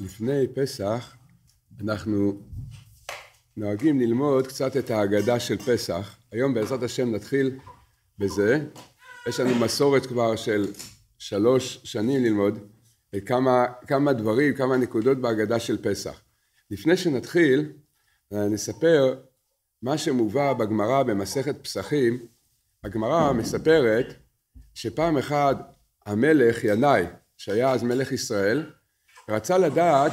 לפני פסח אנחנו נוהגים ללמוד קצת את ההגדה של פסח. היום בעזרת השם נתחיל בזה. יש לנו מסורת כבר של שלוש שנים ללמוד אה, כמה, כמה דברים, כמה נקודות בהגדה של פסח. לפני שנתחיל, אה, נספר מה שמובא בגמרא במסכת פסחים. הגמרא מספרת שפעם אחת המלך ינאי, שהיה אז מלך ישראל, רצה לדעת,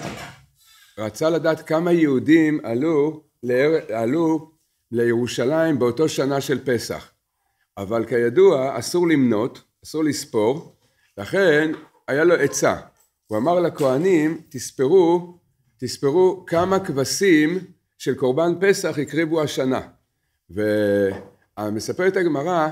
רצה לדעת כמה יהודים עלו, לאר, עלו לירושלים באותו שנה של פסח. אבל כידוע אסור למנות, אסור לספור, לכן היה לו עצה. הוא אמר לכהנים, תספרו, תספרו כמה כבשים של קורבן פסח הקריבו השנה. ומספרת הגמרא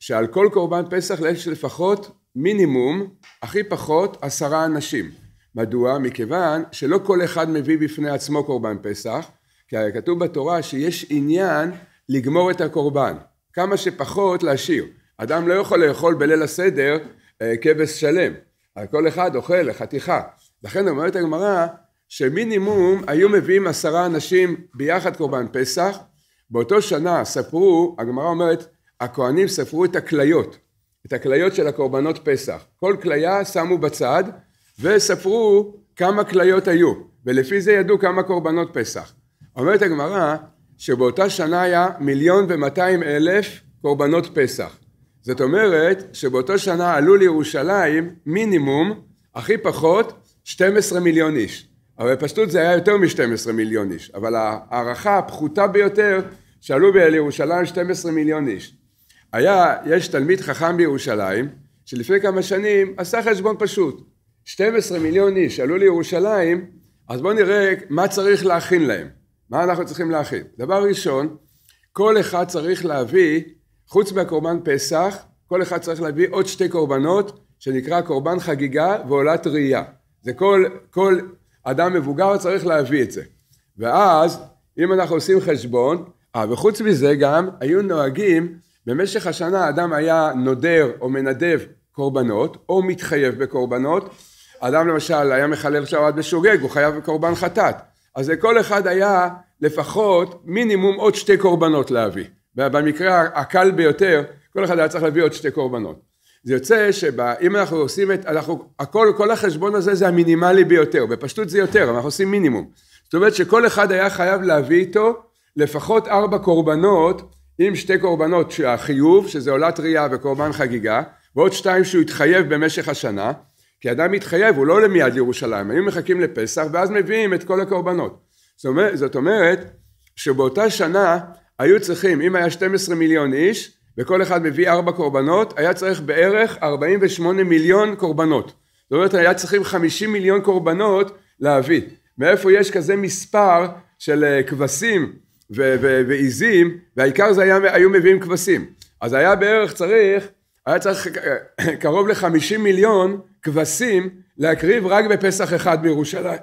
שעל כל קורבן פסח יש לפחות מינימום, הכי פחות, עשרה אנשים. מדוע? מכיוון שלא כל אחד מביא בפני עצמו קורבן פסח, כי כתוב בתורה שיש עניין לגמור את הקורבן, כמה שפחות להשאיר. אדם לא יכול לאכול בליל הסדר אה, כבש שלם, כל אחד אוכל חתיכה. לכן אומרת הגמרא שמינימום היו מביאים עשרה אנשים ביחד קורבן פסח, באותו שנה ספרו, הגמרא אומרת, הכהנים ספרו את הכליות, את הכליות של הקורבנות פסח. כל כליה שמו בצד וספרו כמה כליות היו, ולפי זה ידעו כמה קורבנות פסח. אומרת הגמרא שבאותה שנה היה מיליון ומאתיים אלף קורבנות פסח. זאת אומרת שבאותה שנה עלו לירושלים מינימום, הכי פחות, 12 מיליון איש. אבל בפשטות זה היה יותר מ-12 מיליון איש, אבל ההערכה הפחותה ביותר שעלו לירושלים 12 מיליון איש. היה, יש תלמיד חכם בירושלים שלפני כמה שנים עשה חשבון פשוט. 12 מיליון איש עלו לירושלים, אז בואו נראה מה צריך להכין להם, מה אנחנו צריכים להכין. דבר ראשון, כל אחד צריך להביא, חוץ מהקורבן פסח, כל אחד צריך להביא עוד שתי קורבנות, שנקרא קורבן חגיגה ועולת ראייה. זה כל, כל אדם מבוגר צריך להביא את זה. ואז, אם אנחנו עושים חשבון, אה, וחוץ מזה גם, היו נוהגים, במשך השנה אדם היה נודר או מנדב קורבנות, או מתחייב בקורבנות, אדם למשל היה מחלל שבת בשוגג, הוא חייב קורבן חטאת. אז לכל אחד היה לפחות מינימום עוד שתי קורבנות להביא. במקרה הקל ביותר, כל אחד היה צריך להביא עוד שתי קורבנות. זה יוצא שאם אנחנו עושים את, אנחנו, הכל, כל החשבון הזה זה המינימלי ביותר, בפשטות זה יותר, אנחנו עושים מינימום. זאת אומרת שכל אחד היה חייב להביא איתו לפחות ארבע קורבנות, עם שתי קורבנות, שהחיוב, שזה עולת ראייה וקורבן חגיגה, ועוד שתיים שהוא התחייב במשך השנה, כי אדם מתחייב, הוא לא עולה מיד לירושלים, היו מחכים לפסח ואז מביאים את כל הקורבנות. זאת אומרת, זאת אומרת שבאותה שנה היו צריכים, אם היה 12 מיליון איש וכל אחד מביא ארבע קורבנות, היה צריך בערך 48 מיליון קורבנות. זאת אומרת, היה צריכים 50 מיליון קורבנות להביא. מאיפה יש כזה מספר של אה, כבשים ועיזים, והעיקר זה היה, היו מביאים כבשים. אז היה בערך צריך, היה צריך אה, קרוב ל-50 מיליון כבשים להקריב רק בפסח אחד בירושלים.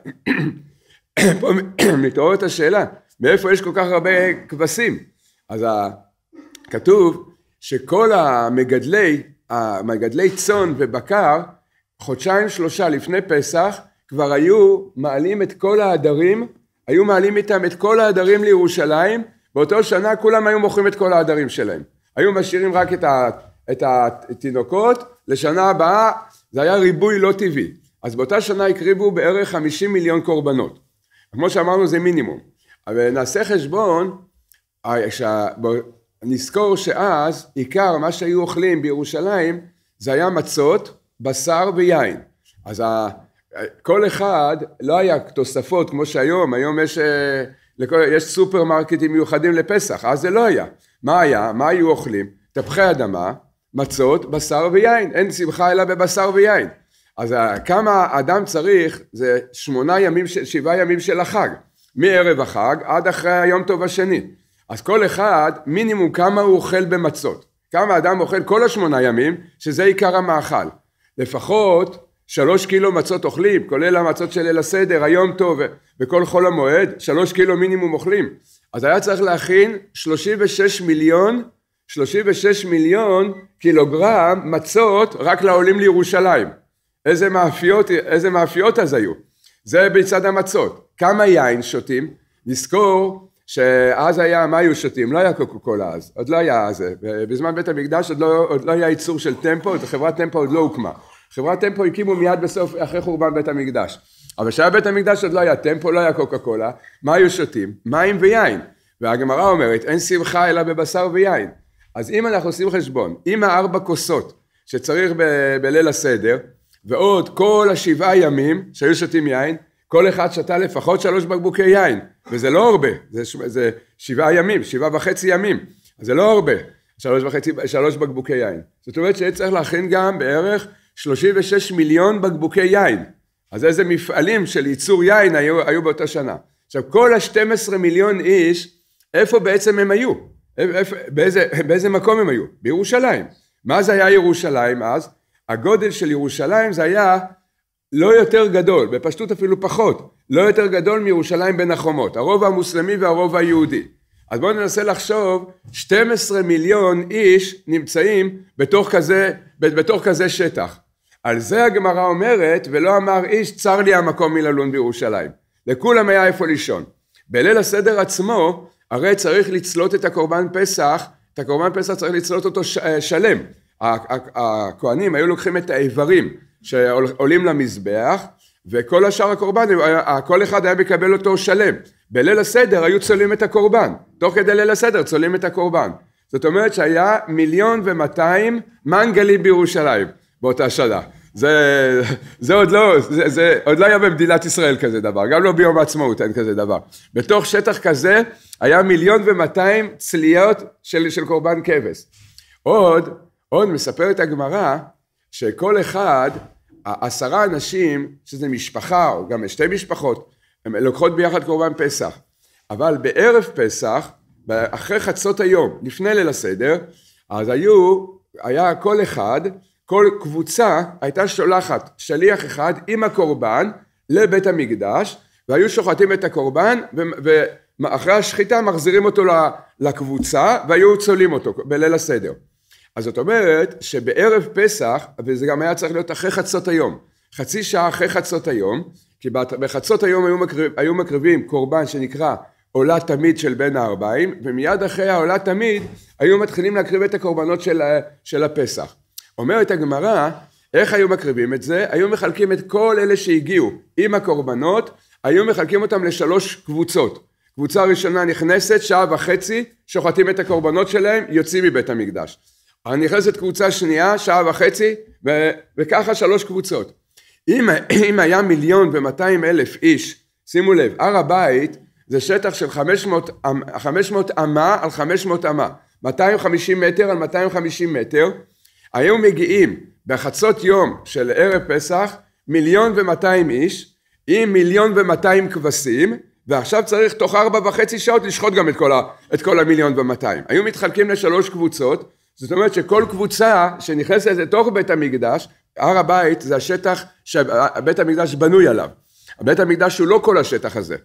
פה מתעוררת השאלה, מאיפה יש כל כך הרבה כבשים? אז כתוב שכל המגדלי, המגדלי צאן ובקר, חודשיים שלושה לפני פסח, כבר היו מעלים את כל העדרים, היו מעלים איתם את כל העדרים לירושלים, באותו שנה כולם היו מוכרים את כל העדרים שלהם. היו משאירים רק את, ה, את התינוקות, לשנה הבאה זה היה ריבוי לא טבעי. אז באותה שנה הקריבו בערך 50 מיליון קורבנות. כמו שאמרנו זה מינימום. אבל נעשה חשבון, אה, נזכור שאז עיקר מה שהיו אוכלים בירושלים זה היה מצות, בשר ויין. אז ה... כל אחד לא היה תוספות כמו שהיום, היום יש, אה, לכל, יש סופרמרקטים מיוחדים לפסח, אז זה לא היה. מה היה? מה היו אוכלים? טפחי אדמה, מצות, בשר ויין, אין שמחה אלא בבשר ויין. אז כמה אדם צריך, זה שמונה ימים, שבעה ימים של החג, מערב החג עד אחרי היום טוב השני. אז כל אחד, מינימום כמה הוא אוכל במצות. כמה אדם אוכל כל השמונה ימים, שזה עיקר המאכל. לפחות שלוש קילו מצות אוכלים, כולל המצות של ליל הסדר, היום טוב וכל חול המועד, שלוש קילו מינימום אוכלים. אז היה צריך להכין שלושים ושש מיליון 36 מיליון קילוגרם מצות רק לעולים לירושלים. איזה מאפיות, איזה מאפיות אז היו. זה בצד המצות. כמה יין שותים? נזכור שאז היה, מה היו שותים? לא היה קוקו קולה אז, עוד לא היה זה. בזמן בית המקדש עוד לא, עוד לא היה ייצור של טמפו, חברת טמפו עוד לא הוקמה. חברת טמפו הקימו מיד בסוף, אחרי חורבן בית המקדש. אבל כשהיה בית המקדש עוד לא היה טמפו, לא היה קוקה קולה, מה היו שותים? מים ויין. והגמרא אומרת, אין שמחה אלא בבשר ויין. אז אם אנחנו עושים חשבון, אם הארבע כוסות שצריך ב- בליל הסדר, ועוד כל השבעה ימים שהיו שותים יין, כל אחד שתה לפחות שלוש בקבוקי יין, וזה לא הרבה, זה, ש- זה שבעה ימים, שבעה וחצי ימים, אז זה לא הרבה, שלוש, וחצי, שלוש בקבוקי יין. זאת אומרת שהיה צריך להכין גם בערך 36 מיליון בקבוקי יין. אז איזה מפעלים של ייצור יין היו, היו באותה שנה. עכשיו, כל ה-12 מיליון איש, איפה בעצם הם היו? באיזה, באיזה מקום הם היו? בירושלים. מה זה היה ירושלים אז? הגודל של ירושלים זה היה לא יותר גדול, בפשטות אפילו פחות, לא יותר גדול מירושלים בין החומות, הרובע המוסלמי והרובע היהודי. אז בואו ננסה לחשוב, 12 מיליון איש נמצאים בתוך כזה, בתוך כזה שטח. על זה הגמרא אומרת, ולא אמר איש, צר לי המקום מללון בירושלים. לכולם היה איפה לישון. בליל הסדר עצמו, הרי צריך לצלות את הקורבן פסח, את הקורבן פסח צריך לצלות אותו ש, אה, שלם. הכהנים היו לוקחים את האיברים שעולים למזבח, וכל השאר הקורבן, אה, אה, כל אחד היה מקבל אותו שלם. בליל הסדר היו צולעים את הקורבן, תוך כדי ליל הסדר צולעים את הקורבן. זאת אומרת שהיה מיליון ומאתיים מנגלים בירושלים באותה שנה. זה, זה עוד לא, זה, זה עוד לא היה במדינת ישראל כזה דבר, גם לא ביום העצמאות אין כזה דבר. בתוך שטח כזה היה מיליון ומאתיים צליות של, של קורבן כבש. עוד, עוד מספרת הגמרא שכל אחד, עשרה אנשים, שזה משפחה או גם שתי משפחות, הם לוקחות ביחד קורבן פסח. אבל בערב פסח, אחרי חצות היום, לפני ליל הסדר, אז היו, היה כל אחד כל קבוצה הייתה שולחת שליח אחד עם הקורבן לבית המקדש, והיו שוחטים את הקורבן, ואחרי השחיטה מחזירים אותו לקבוצה, והיו צולעים אותו בליל הסדר. אז זאת אומרת שבערב פסח, וזה גם היה צריך להיות אחרי חצות היום, חצי שעה אחרי חצות היום, כי בחצות היום היו, מקריב, היו מקריבים קורבן שנקרא עולה תמיד של בין הארבעים, ומיד אחרי העולה תמיד היו מתחילים להקריב את הקורבנות של, של הפסח. אומרת הגמרא, איך היו מקריבים את זה? היו מחלקים את כל אלה שהגיעו עם הקורבנות, היו מחלקים אותם לשלוש קבוצות. קבוצה ראשונה נכנסת, שעה וחצי, שוחטים את הקורבנות שלהם, יוצאים מבית המקדש. נכנסת קבוצה שנייה, שעה וחצי, ו- וככה שלוש קבוצות. אם, אם היה מיליון ומאתיים אלף איש, שימו לב, הר הבית זה שטח של חמש מאות אמה על חמש מאות אמה, 250 מטר על 250 מטר, היו מגיעים בחצות יום של ערב פסח מיליון ומאתיים איש עם מיליון ומאתיים כבשים ועכשיו צריך תוך ארבע וחצי שעות לשחוט גם את כל, ה, את כל המיליון ומאתיים. היו מתחלקים לשלוש קבוצות, זאת אומרת שכל קבוצה שנכנסת לתוך בית המקדש, הר הבית זה השטח שבית המקדש בנוי עליו. בית המקדש הוא לא כל השטח הזה.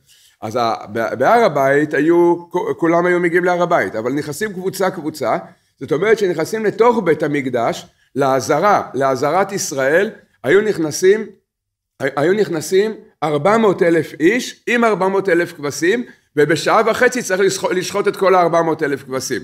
אז בהר הבית היו, כולם היו מגיעים להר הבית, אבל נכנסים קבוצה קבוצה, זאת אומרת שנכנסים לתוך בית המקדש, לעזרה, לעזרת ישראל, היו נכנסים, היו נכנסים 400 אלף איש עם 400 אלף כבשים, ובשעה וחצי צריך לשחוט, את כל ה-400 אלף כבשים.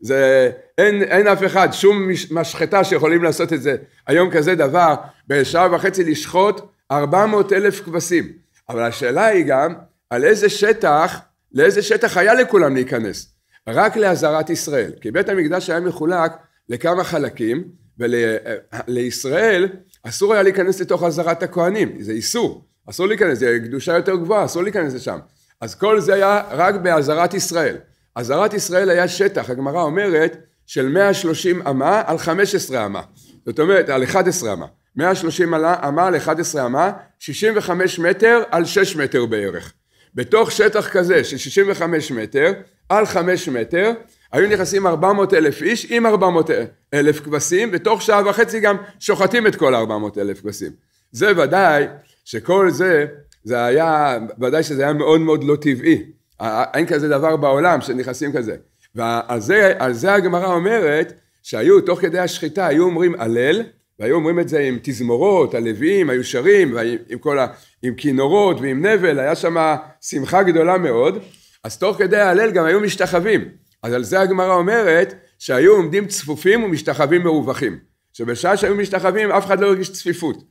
זה, אין, אין אף אחד, שום משחטה שיכולים לעשות את זה היום כזה דבר, בשעה וחצי לשחוט 400 אלף כבשים. אבל השאלה היא גם, על איזה שטח, לאיזה שטח היה לכולם להיכנס? רק להזהרת ישראל, כי בית המקדש היה מחולק לכמה חלקים, ולישראל ול, אסור היה להיכנס לתוך אזהרת הכוהנים, זה איסור, אסור להיכנס, זה קדושה יותר גבוהה, אסור להיכנס לשם. אז כל זה היה רק באזהרת ישראל. אזהרת ישראל היה שטח, הגמרא אומרת, של 130 אמה על 15 אמה. זאת אומרת, על 11 אמה. 130 אמה על 11 אמה, 65 מטר על 6 מטר בערך. בתוך שטח כזה של 65 מטר, על חמש מטר, היו נכנסים ארבע מאות אלף איש עם ארבע מאות אלף כבשים, ותוך שעה וחצי גם שוחטים את כל ארבע מאות אלף כבשים. זה ודאי שכל זה, זה היה, ודאי שזה היה מאוד מאוד לא טבעי. אין כזה דבר בעולם שנכנסים כזה. ועל זה, זה הגמרא אומרת שהיו, תוך כדי השחיטה, היו אומרים הלל, והיו אומרים את זה עם תזמורות, הלוויים, היו שרים, ועם, עם ה... עם כינורות ועם נבל, היה שם שמחה גדולה מאוד, אז תוך כדי ההלל גם היו משתחווים. אז על זה הגמרא אומרת שהיו עומדים צפופים ומשתחווים מרווחים. שבשעה שהיו משתחווים אף אחד לא הרגיש צפיפות.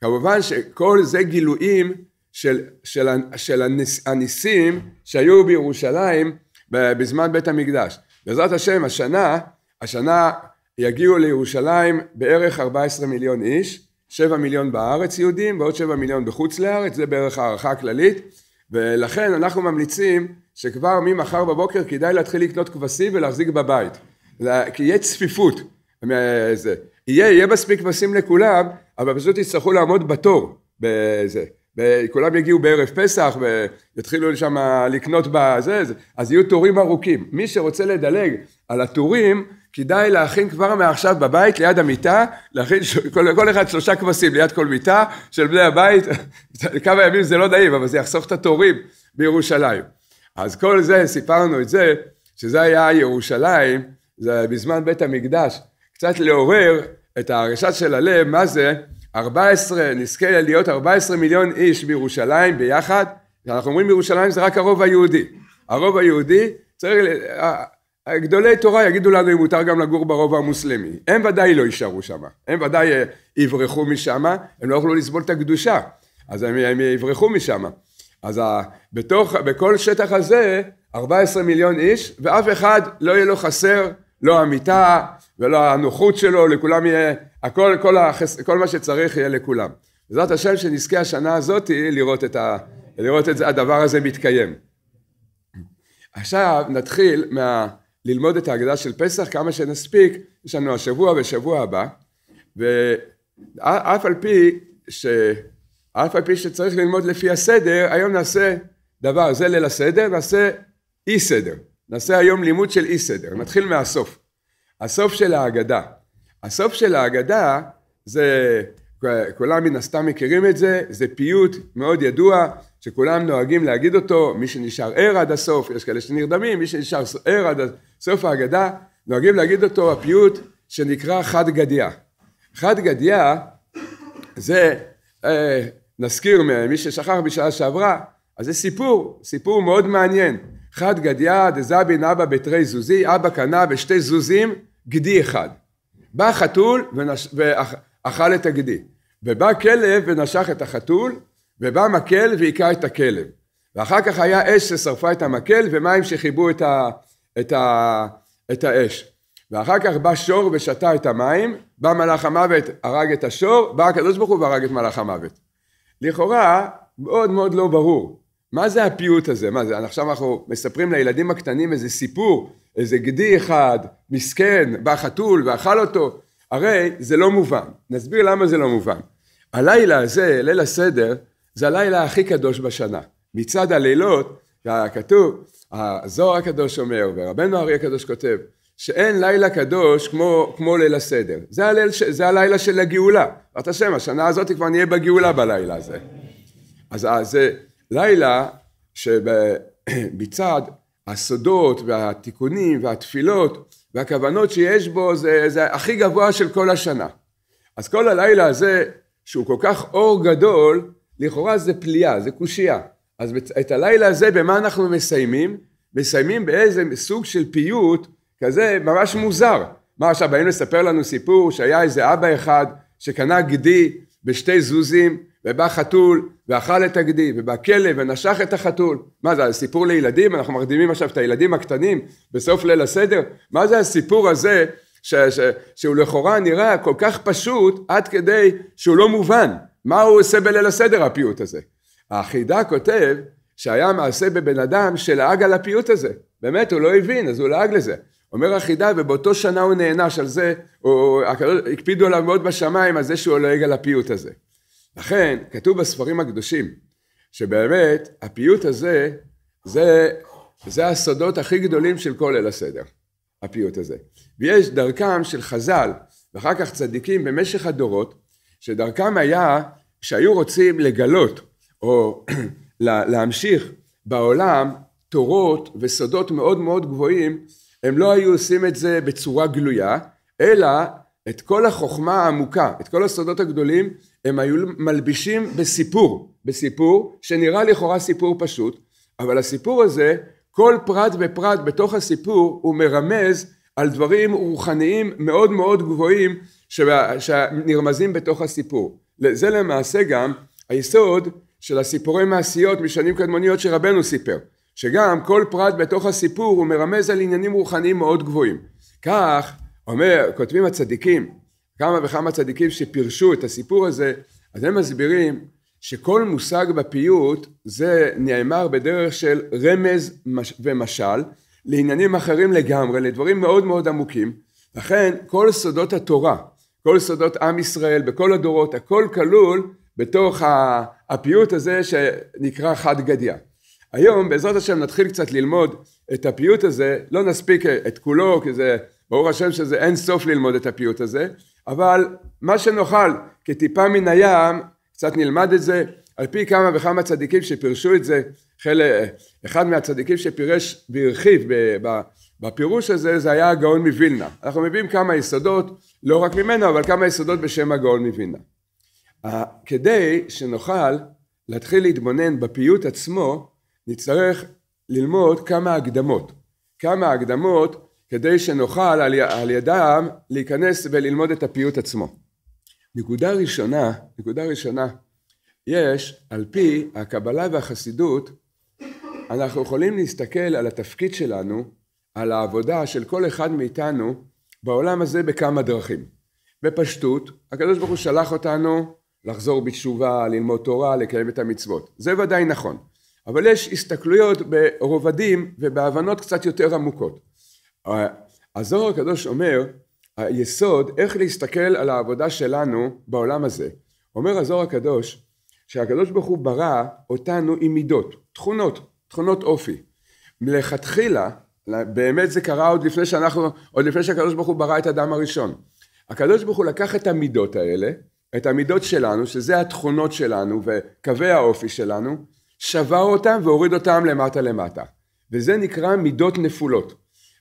כמובן שכל זה גילויים של, של, של הניס, הניסים שהיו בירושלים בזמן בית המקדש. בעזרת השם השנה, השנה יגיעו לירושלים בערך 14 מיליון איש, 7 מיליון בארץ יהודים ועוד 7 מיליון בחוץ לארץ, זה בערך הערכה הכללית. ולכן אנחנו ממליצים שכבר ממחר בבוקר כדאי להתחיל לקנות כבשים ולהחזיק בבית. כי יהיה צפיפות. זה. יהיה, יהיה מספיק כבשים לכולם, אבל פשוט יצטרכו לעמוד בתור. בזה. כולם יגיעו בערב פסח ויתחילו שם לקנות בזה, אז יהיו תורים ארוכים. מי שרוצה לדלג על הטורים, כדאי להכין כבר מעכשיו בבית ליד המיטה, להכין ש... כל, כל אחד שלושה כבשים ליד כל מיטה של בני הבית, כמה ימים זה לא נעים, אבל זה יחסוך את התורים בירושלים. אז כל זה, סיפרנו את זה, שזה היה ירושלים, זה בזמן בית המקדש, קצת לעורר את ההרגשה של הלב, מה זה 14, נזכה להיות 14 מיליון איש בירושלים ביחד, כשאנחנו אומרים ירושלים זה רק הרוב היהודי, הרוב היהודי צריך, אה, גדולי תורה יגידו לנו אם מותר גם לגור ברובע המוסלמי. הם ודאי לא יישארו שם, הם ודאי אה, יברחו משם, הם לא יוכלו לסבול את הקדושה, אז הם, הם יברחו משם. אז ה, בתוך, בכל שטח הזה, 14 מיליון איש, ואף אחד לא יהיה לו חסר, לא המיטה ולא הנוחות שלו, לכולם יהיה, הכל, כל, החס, כל מה שצריך יהיה לכולם. בעזרת השם שנזכה השנה הזאת לראות את, ה, לראות את זה, הדבר הזה מתקיים. עכשיו נתחיל מה... ללמוד את ההגדה של פסח כמה שנספיק, יש לנו השבוע ושבוע הבא, ואף על פי ש... אף על פי שצריך ללמוד לפי הסדר, היום נעשה דבר, זה ליל הסדר, נעשה אי סדר. נעשה היום לימוד של אי סדר. נתחיל מהסוף. הסוף של ההגדה. הסוף של ההגדה זה, כולם מן הסתם מכירים את זה, זה פיוט מאוד ידוע שכולם נוהגים להגיד אותו, מי שנשאר ער עד הסוף, יש כאלה שנרדמים, מי שנשאר ער עד סוף ההגדה, נוהגים להגיד אותו הפיוט שנקרא חד גדיא. חד גדיא זה, אה, נזכיר מי ששכח בשעה שעברה, אז זה סיפור, סיפור מאוד מעניין. חד גדיא דזבין אבא בתרי זוזי, אבא קנה בשתי זוזים גדי אחד. בא חתול ונש... ואכל את הגדי, ובא כלב ונשך את החתול, ובא מקל והיכה את הכלב. ואחר כך היה אש ששרפה את המקל ומים שחיבו את, ה, את, ה, את האש. ואחר כך בא שור ושתה את המים, בא מלאך המוות, הרג את השור, בא הקדוש ברוך הוא והרג את מלאך המוות. לכאורה, מאוד מאוד לא ברור. מה זה הפיוט הזה? מה זה, עכשיו אנחנו מספרים לילדים הקטנים איזה סיפור, איזה גדי אחד, מסכן, בא חתול ואכל אותו, הרי זה לא מובן. נסביר למה זה לא מובן. הלילה הזה, ליל הסדר, זה הלילה הכי קדוש בשנה. מצד הלילות, אה, כתוב, הזוהר הקדוש אומר, ורבנו אריה הקדוש כותב, שאין לילה קדוש כמו, כמו ליל הסדר. זה, הליל, זה הלילה של הגאולה. אמרת השם, השנה הזאת כבר נהיה בגאולה בלילה הזה. אז זה לילה שמצד הסודות והתיקונים והתפילות והכוונות שיש בו זה, זה הכי גבוה של כל השנה. אז כל הלילה הזה שהוא כל כך אור גדול לכאורה זה פליאה, זה קושייה. אז את הלילה הזה במה אנחנו מסיימים? מסיימים באיזה סוג של פיוט כזה ממש מוזר. מה עכשיו באים לספר לנו סיפור שהיה איזה אבא אחד שקנה גדי בשתי זוזים ובא חתול ואכל את הגדי ובא כלב ונשך את החתול מה זה הסיפור לילדים אנחנו מרדימים עכשיו את הילדים הקטנים בסוף ליל הסדר מה זה הסיפור הזה ש, ש, שהוא לכאורה נראה כל כך פשוט עד כדי שהוא לא מובן מה הוא עושה בליל הסדר, הפיוט הזה? החידה כותב שהיה מעשה בבן אדם שלעג על הפיוט הזה. באמת, הוא לא הבין, אז הוא לעג לזה. אומר החידה, ובאותו שנה הוא נענש על זה, הוא, הקפידו עליו מאוד בשמיים על זה שהוא לועג על הפיוט הזה. לכן, כתוב בספרים הקדושים, שבאמת, הפיוט הזה, זה, זה הסודות הכי גדולים של כל ליל הסדר, הפיוט הזה. ויש דרכם של חז"ל, ואחר כך צדיקים במשך הדורות, שדרכם היה שהיו רוצים לגלות או להמשיך בעולם תורות וסודות מאוד מאוד גבוהים, הם לא היו עושים את זה בצורה גלויה, אלא את כל החוכמה העמוקה, את כל הסודות הגדולים, הם היו מלבישים בסיפור, בסיפור שנראה לכאורה סיפור פשוט, אבל הסיפור הזה, כל פרט ופרט בתוך הסיפור הוא מרמז על דברים רוחניים מאוד מאוד גבוהים שנרמזים בתוך הסיפור. זה למעשה גם היסוד של הסיפורי מעשיות משנים קדמוניות שרבנו סיפר, שגם כל פרט בתוך הסיפור הוא מרמז על עניינים רוחניים מאוד גבוהים. כך אומר, כותבים הצדיקים, כמה וכמה צדיקים שפירשו את הסיפור הזה, אז הם מסבירים שכל מושג בפיוט זה נאמר בדרך של רמז ומשל לעניינים אחרים לגמרי, לדברים מאוד מאוד עמוקים, לכן כל סודות התורה כל סודות עם ישראל בכל הדורות, הכל כלול בתוך הפיוט הזה שנקרא חד גדיא. היום בעזרת השם נתחיל קצת ללמוד את הפיוט הזה, לא נספיק את כולו כי זה ברור השם שזה אין סוף ללמוד את הפיוט הזה, אבל מה שנוכל כטיפה מן הים קצת נלמד את זה על פי כמה וכמה צדיקים שפירשו את זה, חלק, אחד מהצדיקים שפירש והרחיב בפירוש הזה זה היה הגאון מווילנה. אנחנו מביאים כמה יסודות לא רק ממנו, אבל כמה יסודות בשם הגאון מווילנה. כדי שנוכל להתחיל להתבונן בפיוט עצמו, נצטרך ללמוד כמה הקדמות. כמה הקדמות כדי שנוכל על, י, על ידם להיכנס וללמוד את הפיוט עצמו. נקודה ראשונה, נקודה ראשונה, יש על פי הקבלה והחסידות, אנחנו יכולים להסתכל על התפקיד שלנו, על העבודה של כל אחד מאיתנו בעולם הזה בכמה דרכים. בפשטות, הקדוש ברוך הוא שלח אותנו לחזור בתשובה, ללמוד תורה, לקיים את המצוות. זה ודאי נכון. אבל יש הסתכלויות ברובדים ובהבנות קצת יותר עמוקות. הזוהר הקדוש אומר, היסוד, איך להסתכל על העבודה שלנו בעולם הזה. אומר הזוהר הקדוש, שהקדוש ברוך הוא ברא אותנו עם מידות, תכונות, תכונות אופי. מלכתחילה באמת זה קרה עוד לפני שאנחנו, עוד לפני שהקדוש ברוך הוא ברא את האדם הראשון. הקדוש ברוך הוא לקח את המידות האלה, את המידות שלנו, שזה התכונות שלנו וקווי האופי שלנו, שבר אותם והוריד אותם למטה למטה. וזה נקרא מידות נפולות.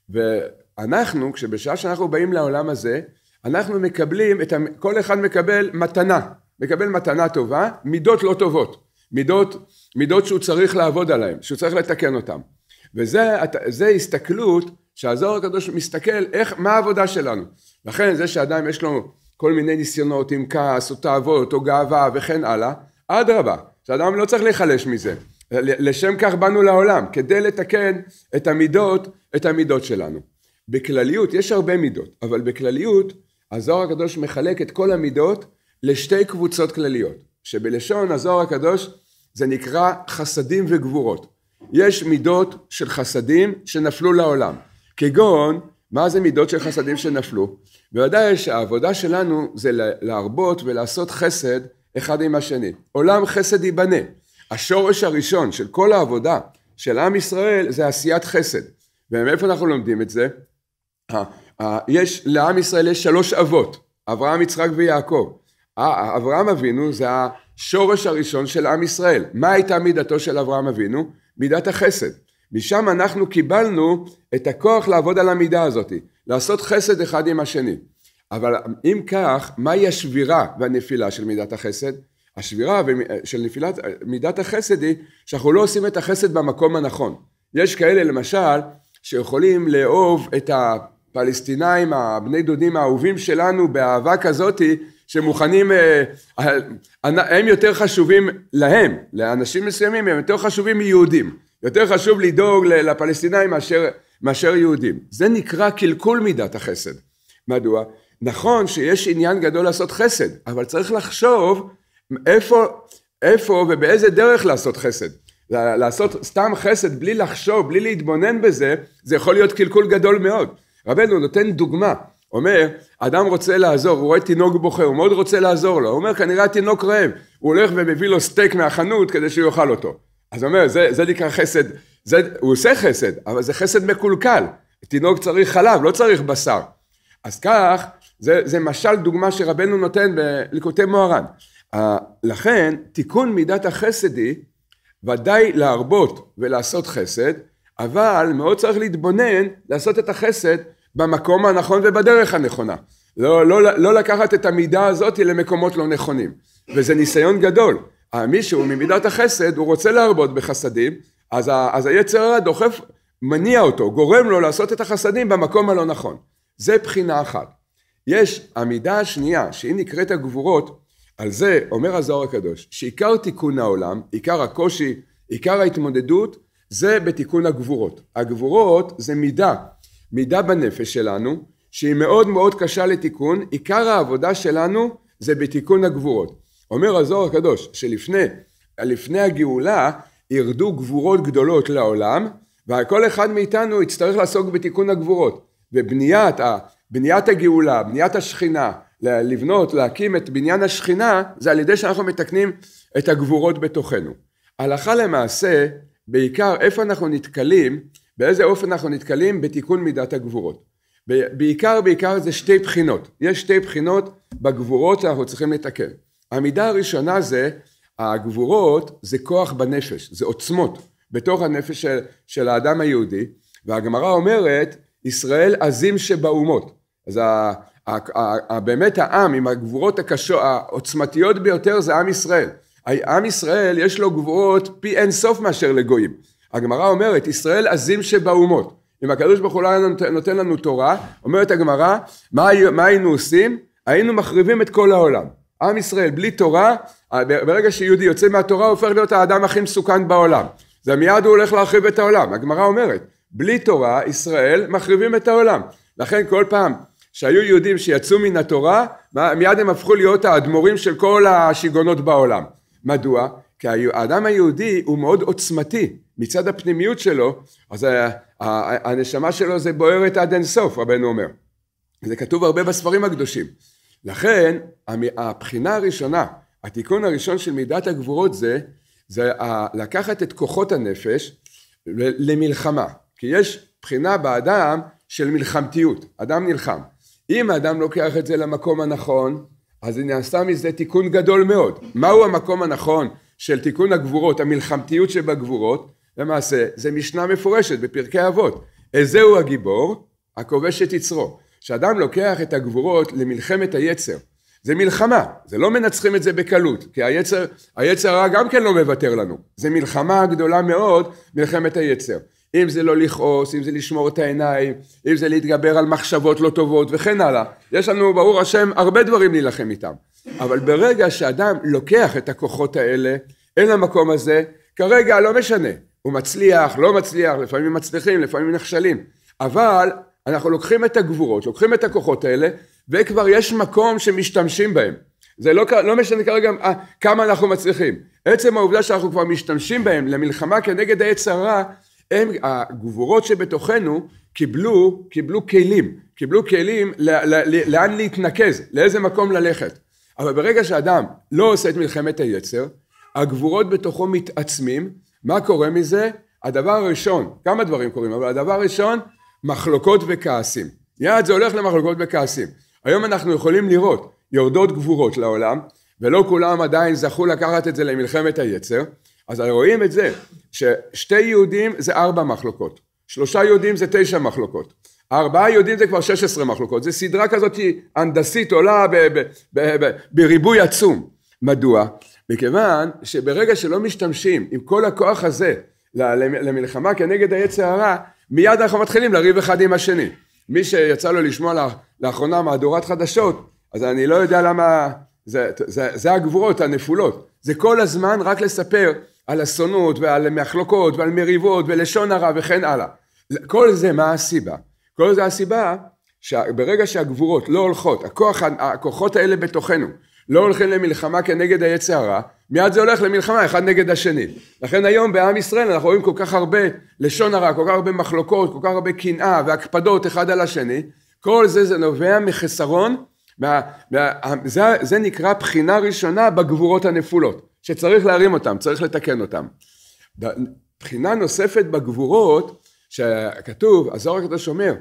ואנחנו, כשבשעה שאנחנו באים לעולם הזה, אנחנו מקבלים, את, המ... כל אחד מקבל מתנה, מקבל מתנה טובה, מידות לא טובות, מידות, מידות שהוא צריך לעבוד עליהן, שהוא צריך לתקן אותן. וזה הסתכלות שהזוהר הקדוש מסתכל איך, מה העבודה שלנו. לכן זה שאדם יש לו כל מיני ניסיונות עם כעס או תאוות או גאווה וכן הלאה, אדרבה, שאדם לא צריך להיחלש מזה. לשם כך באנו לעולם, כדי לתקן את המידות, את המידות שלנו. בכלליות, יש הרבה מידות, אבל בכלליות הזוהר הקדוש מחלק את כל המידות לשתי קבוצות כלליות, שבלשון הזוהר הקדוש זה נקרא חסדים וגבורות. יש מידות של חסדים שנפלו לעולם. כגון, מה זה מידות של חסדים שנפלו? בוודאי שהעבודה שלנו זה להרבות ולעשות חסד אחד עם השני. עולם חסד ייבנה. השורש הראשון של כל העבודה של עם ישראל זה עשיית חסד. ומאיפה אנחנו לומדים את זה? יש, לעם ישראל יש שלוש אבות, אברהם, יצחק ויעקב. אברהם אבינו זה השורש הראשון של עם ישראל. מה הייתה מידתו של אברהם אבינו? מידת החסד. משם אנחנו קיבלנו את הכוח לעבוד על המידה הזאת, לעשות חסד אחד עם השני. אבל אם כך, מהי השבירה והנפילה של מידת החסד? השבירה של נפילת מידת החסד היא שאנחנו לא עושים את החסד במקום הנכון. יש כאלה למשל שיכולים לאהוב את הפלסטינאים, הבני דודים האהובים שלנו באהבה כזאתי שמוכנים, אה, אה, אה, הם יותר חשובים להם, לאנשים מסוימים, הם יותר חשובים מיהודים. יותר חשוב לדאוג לפלסטינאים מאשר, מאשר יהודים. זה נקרא קלקול מידת החסד. מדוע? נכון שיש עניין גדול לעשות חסד, אבל צריך לחשוב איפה, איפה ובאיזה דרך לעשות חסד. לעשות סתם חסד בלי לחשוב, בלי להתבונן בזה, זה יכול להיות קלקול גדול מאוד. רבנו נותן דוגמה. אומר, אדם רוצה לעזור, הוא רואה תינוק בוכה, הוא מאוד רוצה לעזור לו, הוא אומר, כנראה התינוק רעב, הוא הולך ומביא לו סטייק מהחנות כדי שהוא יאכל אותו. אז הוא אומר, זה, זה נקרא חסד, זה, הוא עושה חסד, אבל זה חסד מקולקל. תינוק צריך חלב, לא צריך בשר. אז כך, זה, זה משל דוגמה שרבנו נותן בליקוטי מוהר"ן. לכן, תיקון מידת החסד היא ודאי להרבות ולעשות חסד, אבל מאוד צריך להתבונן לעשות את החסד במקום הנכון ובדרך הנכונה. לא, לא, לא לקחת את המידה הזאת למקומות לא נכונים. וזה ניסיון גדול. מישהו ממידת החסד, הוא רוצה להרבות בחסדים, אז, ה, אז היצר הרע דוחף, מניע אותו, גורם לו לעשות את החסדים במקום הלא נכון. זה בחינה אחת. יש המידה השנייה, שהיא נקראת הגבורות, על זה אומר הזוהר הקדוש, שעיקר תיקון העולם, עיקר הקושי, עיקר ההתמודדות, זה בתיקון הגבורות. הגבורות זה מידה מידה בנפש שלנו שהיא מאוד מאוד קשה לתיקון, עיקר העבודה שלנו זה בתיקון הגבורות. אומר הזוהר הקדוש שלפני לפני הגאולה ירדו גבורות גדולות לעולם וכל אחד מאיתנו יצטרך לעסוק בתיקון הגבורות ובניית בניית הגאולה, בניית השכינה, לבנות, להקים את בניין השכינה זה על ידי שאנחנו מתקנים את הגבורות בתוכנו. הלכה למעשה בעיקר איפה אנחנו נתקלים באיזה אופן אנחנו נתקלים בתיקון מידת הגבורות. בעיקר בעיקר זה שתי בחינות, יש שתי בחינות בגבורות שאנחנו צריכים לתקן. המידה הראשונה זה הגבורות זה כוח בנפש, זה עוצמות בתוך הנפש של, של האדם היהודי והגמרא אומרת ישראל עזים שבאומות אז ה, ה, ה, ה, באמת העם עם הגבורות הקשו, העוצמתיות ביותר זה עם ישראל. עם ישראל יש לו גבורות פי אין סוף מאשר לגויים הגמרא אומרת, ישראל עזים שבאומות. אם הקדוש ברוך הוא לא נותן לנו תורה, אומרת הגמרא, מה, מה היינו עושים? היינו מחריבים את כל העולם. עם ישראל בלי תורה, ברגע שיהודי יוצא מהתורה הוא הופך להיות האדם הכי מסוכן בעולם. זה מיד הוא הולך להרחיב את העולם. הגמרא אומרת, בלי תורה ישראל מחריבים את העולם. לכן כל פעם שהיו יהודים שיצאו מן התורה, מיד הם הפכו להיות האדמו"רים של כל השיגעונות בעולם. מדוע? כי האדם היהודי הוא מאוד עוצמתי מצד הפנימיות שלו, אז הנשמה שלו זה בוערת עד אינסוף, רבנו אומר. זה כתוב הרבה בספרים הקדושים. לכן הבחינה הראשונה, התיקון הראשון של מידת הגבורות זה, זה לקחת את כוחות הנפש למלחמה. כי יש בחינה באדם של מלחמתיות, אדם נלחם. אם האדם לוקח את זה למקום הנכון, אז נעשה מזה תיקון גדול מאוד. מהו המקום הנכון של תיקון הגבורות, המלחמתיות שבגבורות, למעשה זה משנה מפורשת בפרקי אבות. איזה הוא הגיבור, הכובש את יצרו. שאדם לוקח את הגבורות למלחמת היצר. זה מלחמה, זה לא מנצחים את זה בקלות, כי היצר, היצר הרע גם כן לא מוותר לנו. זה מלחמה גדולה מאוד, מלחמת היצר. אם זה לא לכעוס, אם זה לשמור את העיניים, אם זה להתגבר על מחשבות לא טובות וכן הלאה. יש לנו, ברור השם, הרבה דברים להילחם איתם. אבל ברגע שאדם לוקח את הכוחות האלה אל המקום הזה, כרגע לא משנה, הוא מצליח, לא מצליח, לפעמים מצליחים, לפעמים נכשלים. אבל אנחנו לוקחים את הגבורות, לוקחים את הכוחות האלה, וכבר יש מקום שמשתמשים בהם. זה לא, לא משנה כרגע אה, כמה אנחנו מצליחים. עצם העובדה שאנחנו כבר משתמשים בהם למלחמה כנגד העץ הרע, הם, הגבורות שבתוכנו קיבלו, קיבלו כלים, קיבלו כלים ל, ל, ל, לאן להתנקז, לאיזה מקום ללכת. אבל ברגע שאדם לא עושה את מלחמת היצר, הגבורות בתוכו מתעצמים, מה קורה מזה? הדבר הראשון, כמה דברים קורים, אבל הדבר הראשון, מחלוקות וכעסים. יעד זה הולך למחלוקות וכעסים. היום אנחנו יכולים לראות יורדות גבורות לעולם, ולא כולם עדיין זכו לקחת את זה למלחמת היצר, אז רואים את זה, ששתי יהודים זה ארבע מחלוקות, שלושה יהודים זה תשע מחלוקות, ארבעה יהודים זה כבר שש עשרה מחלוקות, זו סדרה כזאת הנדסית עולה ב- ב- ב- ב- בריבוי עצום. מדוע? מכיוון שברגע שלא משתמשים עם כל הכוח הזה למלחמה כנגד העץ הרע, מיד אנחנו מתחילים לריב אחד עם השני. מי שיצא לו לשמוע לאחרונה מהדורת חדשות, אז אני לא יודע למה, זה, זה, זה הגבורות, הנפולות. זה כל הזמן רק לספר על אסונות ועל מחלוקות ועל מריבות ולשון הרע וכן הלאה. כל זה מה הסיבה? כל זה הסיבה שברגע שהגבורות לא הולכות, הכוח, הכוחות האלה בתוכנו לא הולכים למלחמה כנגד היצע הרע, מיד זה הולך למלחמה אחד נגד השני. לכן היום בעם ישראל אנחנו רואים כל כך הרבה לשון הרע, כל כך הרבה מחלוקות, כל כך הרבה קנאה והקפדות אחד על השני. כל זה זה נובע מחסרון, מה, מה, זה, זה נקרא בחינה ראשונה בגבורות הנפולות. שצריך להרים אותם, צריך לתקן אותם. בחינה נוספת בגבורות, שכתוב, הזוהר הקדוש אומר,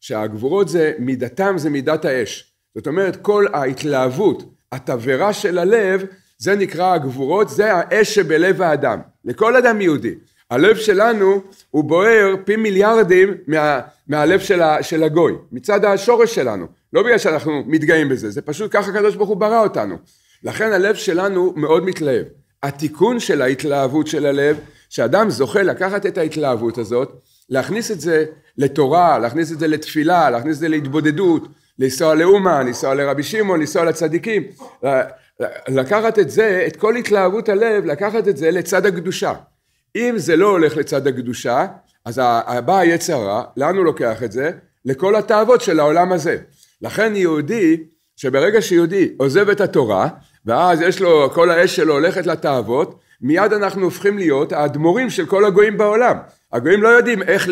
שהגבורות זה, מידתם זה מידת האש. זאת אומרת, כל ההתלהבות, התבערה של הלב, זה נקרא הגבורות, זה האש שבלב האדם. לכל אדם יהודי. הלב שלנו הוא בוער פי מיליארדים מה, מהלב של, ה, של הגוי, מצד השורש שלנו. לא בגלל שאנחנו מתגאים בזה, זה פשוט ככה הקדוש ברוך הוא ברא אותנו. לכן הלב שלנו מאוד מתלהב. התיקון של ההתלהבות של הלב, שאדם זוכה לקחת את ההתלהבות הזאת, להכניס את זה לתורה, להכניס את זה לתפילה, להכניס את זה להתבודדות, לנסוע לאומן, לנסוע לרבי שמעון, לנסוע לצדיקים, לקחת את זה, את כל התלהבות הלב, לקחת את זה לצד הקדושה. אם זה לא הולך לצד הקדושה, אז הבא היצר רע, לאן הוא לוקח את זה? לכל התאוות של העולם הזה. לכן יהודי, שברגע שיהודי עוזב את התורה, ואז יש לו, כל האש שלו הולכת לתאוות, מיד אנחנו הופכים להיות האדמו"רים של כל הגויים בעולם. הגויים לא יודעים איך,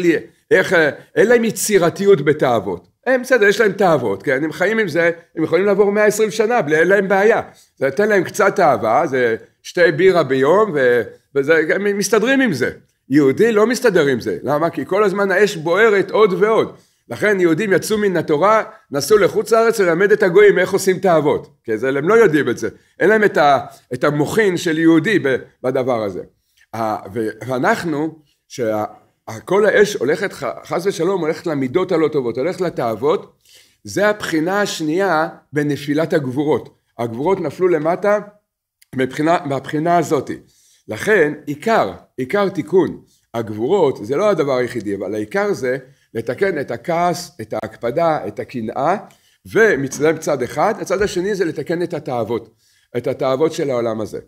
איך אין להם יצירתיות בתאוות. הם בסדר, יש להם תאוות, כן, הם חיים עם זה, הם יכולים לעבור 120 שנה, בלי, אין להם בעיה. זה נותן להם קצת אהבה, זה שתי בירה ביום, ו, וזה, הם מסתדרים עם זה. יהודי לא מסתדר עם זה, למה? כי כל הזמן האש בוערת עוד ועוד. לכן יהודים יצאו מן התורה, נסעו לחוץ לארץ ללמד את הגויים איך עושים את האבות. כן, הם לא יודעים את זה. אין להם את, ה, את המוחין של יהודי בדבר הזה. ואנחנו, שכל האש הולכת, חס ושלום, הולכת למידות הלא טובות, הולכת לתאוות, זה הבחינה השנייה בנפילת הגבורות. הגבורות נפלו למטה מבחינה, מהבחינה הזאת. לכן עיקר, עיקר תיקון הגבורות זה לא הדבר היחידי, אבל העיקר זה לתקן את הכעס, את ההקפדה, את הקנאה, ומצלם צד אחד, הצד השני זה לתקן את התאוות, את התאוות של העולם הזה.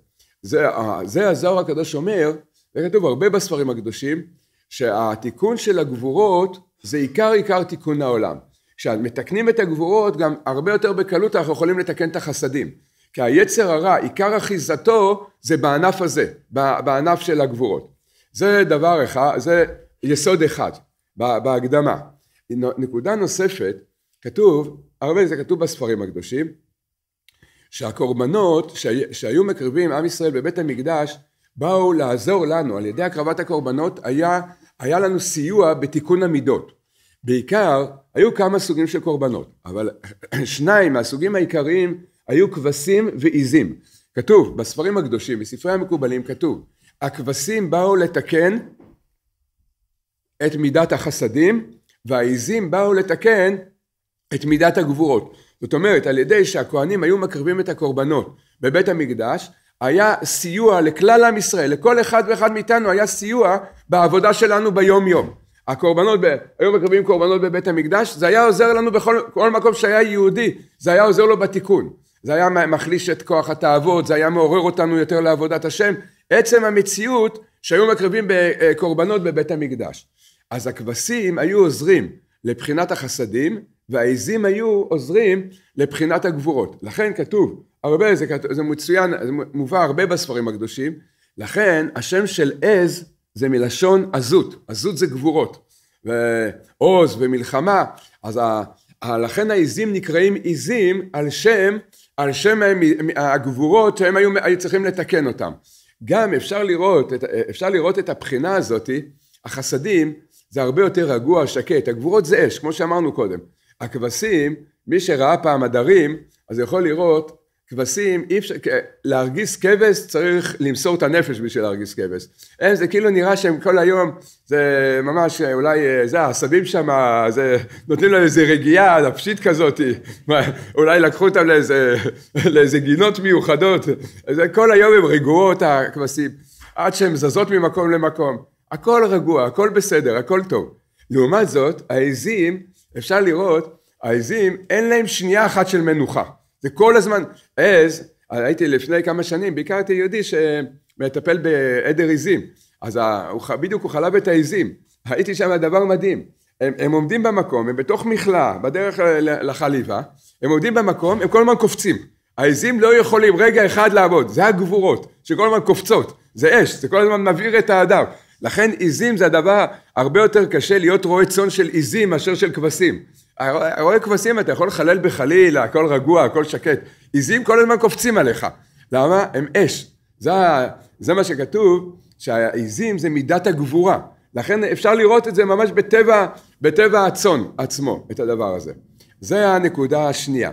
זה, זה הזוהר הקדוש אומר, זה כתוב הרבה בספרים הקדושים, שהתיקון של הגבורות זה עיקר עיקר תיקון העולם. כשמתקנים את הגבורות גם הרבה יותר בקלות אנחנו יכולים לתקן את החסדים. כי היצר הרע, עיקר אחיזתו זה בענף הזה, בענף של הגבורות. זה דבר אחד, זה יסוד אחד. בהקדמה. נקודה נוספת, כתוב, הרבה זה כתוב בספרים הקדושים, שהקורבנות שהיו מקרבים עם ישראל בבית המקדש באו לעזור לנו, על ידי הקרבת הקורבנות היה, היה לנו סיוע בתיקון המידות. בעיקר היו כמה סוגים של קורבנות, אבל שניים מהסוגים העיקריים היו כבשים ועיזים. כתוב בספרים הקדושים, בספרי המקובלים כתוב, הכבשים באו לתקן את מידת החסדים, והעיזים באו לתקן את מידת הגבורות. זאת אומרת, על ידי שהכוהנים היו מקריבים את הקורבנות בבית המקדש, היה סיוע לכלל עם ישראל, לכל אחד ואחד מאיתנו היה סיוע בעבודה שלנו ביום יום. הקורבנות, ב... היו מקריבים קורבנות בבית המקדש, זה היה עוזר לנו בכל כל מקום שהיה יהודי, זה היה עוזר לו בתיקון. זה היה מחליש את כוח התאוות, זה היה מעורר אותנו יותר לעבודת השם. עצם המציאות שהיו מקריבים קורבנות בבית המקדש. אז הכבשים היו עוזרים לבחינת החסדים, והעיזים היו עוזרים לבחינת הגבורות. לכן כתוב, הרבה, זה, כתוב, זה מצוין, זה מובא הרבה בספרים הקדושים, לכן השם של עז זה מלשון עזות, עזות זה גבורות, ועוז ומלחמה, אז ה, לכן העיזים נקראים עיזים על שם, על שם הגבורות שהם היו, היו צריכים לתקן אותם. גם אפשר לראות, אפשר לראות את הבחינה הזאת, החסדים זה הרבה יותר רגוע, שקט, הגבורות זה אש, כמו שאמרנו קודם. הכבשים, מי שראה פעם הדרים, אז יכול לראות כבשים, אי אפשר, להרגיס כבש צריך למסור את הנפש בשביל להרגיס כבש. הם, זה כאילו נראה שהם כל היום, זה ממש אה, אולי, אה, זה העשבים שם, זה נותנים להם איזה רגיעה נפשית כזאת, אולי לקחו אותם לאיזה, לאיזה גינות מיוחדות, זה, כל היום הם רגועו את הכבשים, עד שהן זזות ממקום למקום. הכל רגוע, הכל בסדר, הכל טוב. לעומת זאת, העזים, אפשר לראות, העזים אין להם שנייה אחת של מנוחה. זה כל הזמן, אז הייתי לפני כמה שנים, ביקרתי יהודי שמטפל בעדר עיזים, אז בדיוק הוא חלב את העיזים, הייתי שם דבר מדהים, הם, הם עומדים במקום, הם בתוך מכלאה, בדרך לחליבה, הם עומדים במקום, הם כל הזמן קופצים, העיזים לא יכולים רגע אחד לעבוד, זה הגבורות, שכל הזמן קופצות, זה אש, זה כל הזמן מבעיר את האדם, לכן עיזים זה הדבר הרבה יותר קשה להיות רועה צאן של עיזים מאשר של כבשים אה, אה, אה, רואה כבשים, אתה יכול לחלל בחלילה, הכל רגוע, הכל שקט. עיזים כל הזמן קופצים עליך. למה? הם אש. זה, זה מה שכתוב, שהעיזים זה מידת הגבורה. לכן אפשר לראות את זה ממש בטבע, בטבע הצאן עצמו, את הדבר הזה. זה הנקודה השנייה.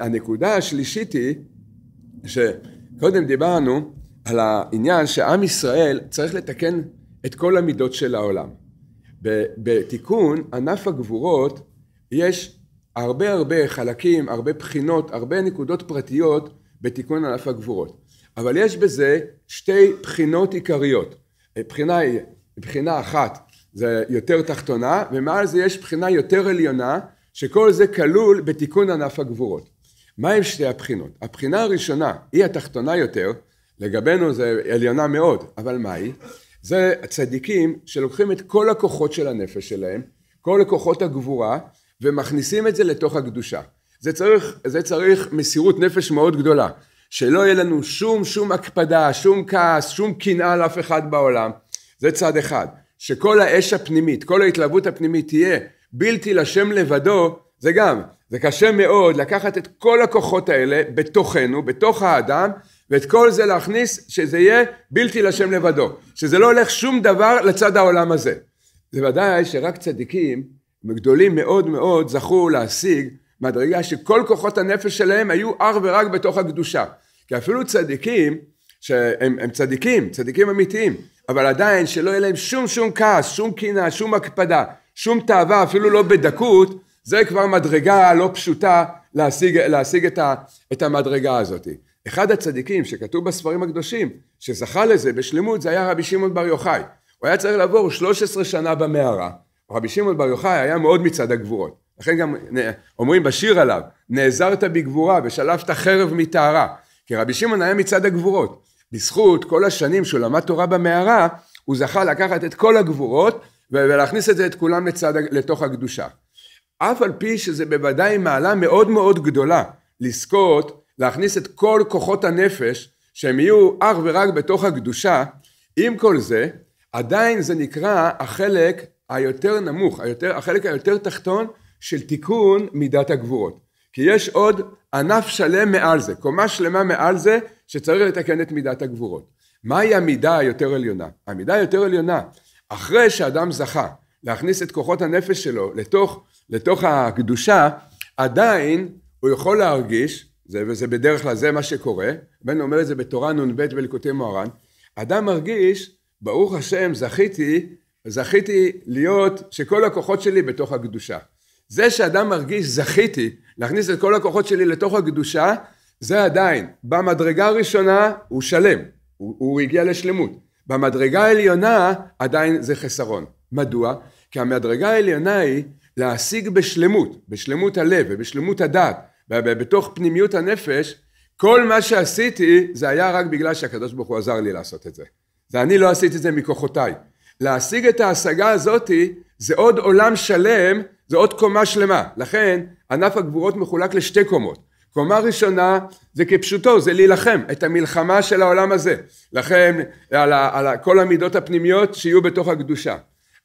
הנקודה השלישית היא, שקודם דיברנו על העניין שעם ישראל צריך לתקן את כל המידות של העולם. בתיקון ענף הגבורות יש הרבה הרבה חלקים, הרבה בחינות, הרבה נקודות פרטיות בתיקון ענף הגבורות. אבל יש בזה שתי בחינות עיקריות. בחינה, בחינה אחת זה יותר תחתונה, ומעל זה יש בחינה יותר עליונה, שכל זה כלול בתיקון ענף הגבורות. מה עם שתי הבחינות? הבחינה הראשונה היא התחתונה יותר, לגבינו זה עליונה מאוד, אבל מה היא? זה הצדיקים שלוקחים את כל הכוחות של הנפש שלהם, כל כוחות הגבורה, ומכניסים את זה לתוך הקדושה. זה צריך, זה צריך מסירות נפש מאוד גדולה. שלא יהיה לנו שום שום הקפדה, שום כעס, שום קנאה על אף אחד בעולם. זה צד אחד. שכל האש הפנימית, כל ההתלהבות הפנימית תהיה בלתי לשם לבדו, זה גם, זה קשה מאוד לקחת את כל הכוחות האלה בתוכנו, בתוך האדם, ואת כל זה להכניס שזה יהיה בלתי לשם לבדו, שזה לא הולך שום דבר לצד העולם הזה. זה ודאי שרק צדיקים גדולים מאוד מאוד זכו להשיג מדרגה שכל כוחות הנפש שלהם היו אך ורק בתוך הקדושה. כי אפילו צדיקים, שהם צדיקים, צדיקים אמיתיים, אבל עדיין שלא יהיה להם שום שום כעס, שום קנאה, שום הקפדה, שום תאווה, אפילו לא בדקות, זה כבר מדרגה לא פשוטה להשיג, להשיג את, ה, את המדרגה הזאת. אחד הצדיקים שכתוב בספרים הקדושים, שזכה לזה בשלמות, זה היה רבי שמעון בר יוחאי. הוא היה צריך לעבור 13 שנה במערה. רבי שמעון בר יוחאי היה מאוד מצד הגבורות. לכן גם אומרים בשיר עליו, נעזרת בגבורה ושלפת חרב מטהרה. כי רבי שמעון היה מצד הגבורות. בזכות כל השנים שהוא למד תורה במערה, הוא זכה לקחת את כל הגבורות ולהכניס את זה את כולם לצד, לתוך הקדושה. אף על פי שזה בוודאי מעלה מאוד מאוד גדולה לזכות להכניס את כל כוחות הנפש, שהם יהיו אך ורק בתוך הקדושה, עם כל זה, עדיין זה נקרא החלק היותר נמוך, היותר, החלק היותר תחתון של תיקון מידת הגבורות. כי יש עוד ענף שלם מעל זה, קומה שלמה מעל זה, שצריך לתקן את מידת הגבורות. מהי המידה היותר עליונה? המידה היותר עליונה, אחרי שאדם זכה להכניס את כוחות הנפש שלו לתוך, לתוך הקדושה, עדיין הוא יכול להרגיש זה, וזה בדרך כלל, זה מה שקורה, בן אומר את זה בתורה נ"ב בליקוטי מוהר"ן, אדם מרגיש, ברוך השם, זכיתי, זכיתי להיות, שכל הכוחות שלי בתוך הקדושה. זה שאדם מרגיש זכיתי להכניס את כל הכוחות שלי לתוך הקדושה, זה עדיין, במדרגה הראשונה הוא שלם, הוא, הוא הגיע לשלמות. במדרגה העליונה עדיין זה חסרון. מדוע? כי המדרגה העליונה היא להשיג בשלמות, בשלמות הלב ובשלמות הדעת, בתוך פנימיות הנפש, כל מה שעשיתי זה היה רק בגלל שהקדוש ברוך הוא עזר לי לעשות את זה. ואני לא עשיתי את זה מכוחותיי. להשיג את ההשגה הזאתי זה עוד עולם שלם, זה עוד קומה שלמה. לכן ענף הגבורות מחולק לשתי קומות. קומה ראשונה זה כפשוטו, זה להילחם, את המלחמה של העולם הזה. לכן על, על כל המידות הפנימיות שיהיו בתוך הקדושה.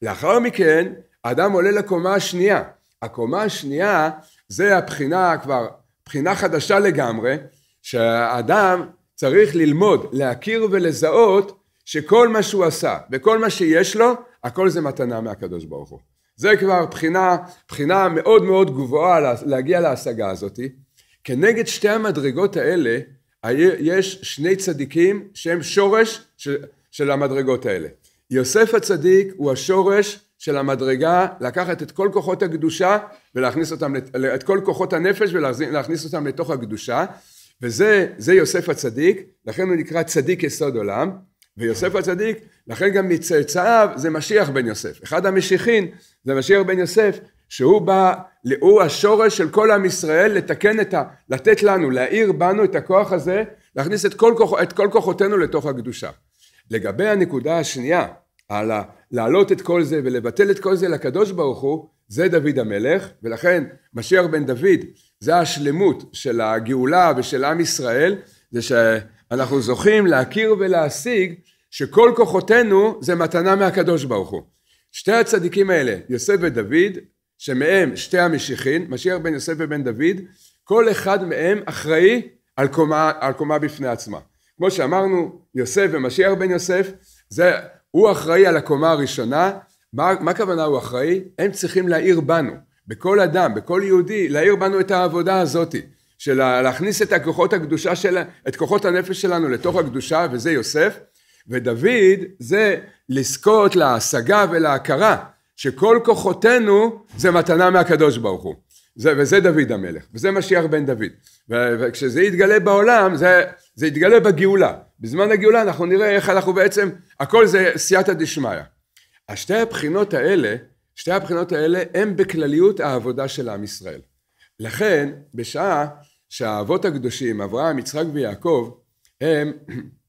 לאחר מכן אדם עולה לקומה השנייה. הקומה השנייה זה הבחינה כבר, בחינה חדשה לגמרי, שהאדם צריך ללמוד, להכיר ולזהות שכל מה שהוא עשה וכל מה שיש לו, הכל זה מתנה מהקדוש ברוך הוא. זה כבר בחינה, בחינה מאוד מאוד גבוהה להגיע להשגה הזאת. כנגד שתי המדרגות האלה, יש שני צדיקים שהם שורש של, של המדרגות האלה. יוסף הצדיק הוא השורש של המדרגה לקחת את כל כוחות הקדושה ולהכניס אותם, את כל כוחות הנפש ולהכניס אותם לתוך הקדושה, וזה יוסף הצדיק, לכן הוא נקרא צדיק יסוד עולם, ויוסף הצדיק, לכן גם מצאצאיו זה משיח בן יוסף. אחד המשיחין זה משיח בן יוסף, שהוא בא, הוא השורש של כל עם ישראל לתקן את ה... לתת לנו, להאיר בנו את הכוח הזה, להכניס את כל, כוח, את כל כוחותינו לתוך הקדושה. לגבי הנקודה השנייה, על ה- להעלות את כל זה ולבטל את כל זה לקדוש ברוך הוא, זה דוד המלך, ולכן משיח בן דוד זה השלמות של הגאולה ושל עם ישראל, זה שאנחנו זוכים להכיר ולהשיג שכל כוחותינו זה מתנה מהקדוש ברוך הוא. שתי הצדיקים האלה, יוסף ודוד, שמהם שתי המשיחים, משיח בן יוסף ובן דוד, כל אחד מהם אחראי על קומה, על קומה בפני עצמה. כמו שאמרנו, יוסף ומשיח בן יוסף, זה הוא אחראי על הקומה הראשונה, מה, מה הכוונה הוא אחראי? הם צריכים להעיר בנו, בכל אדם, בכל יהודי, להעיר בנו את העבודה הזאתי, של להכניס את הכוחות הקדושה של, את כוחות הנפש שלנו לתוך הקדושה, וזה יוסף, ודוד זה לזכות להשגה ולהכרה, שכל כוחותינו זה מתנה מהקדוש ברוך הוא. זה, וזה דוד המלך, וזה משיח בן דוד. וכשזה יתגלה בעולם, זה, זה יתגלה בגאולה. בזמן הגאולה אנחנו נראה איך אנחנו בעצם, הכל זה סייעתא דשמיא. אז שתי הבחינות האלה, שתי הבחינות האלה הם בכלליות העבודה של עם ישראל. לכן, בשעה שהאבות הקדושים, אברהם, יצחק ויעקב, הם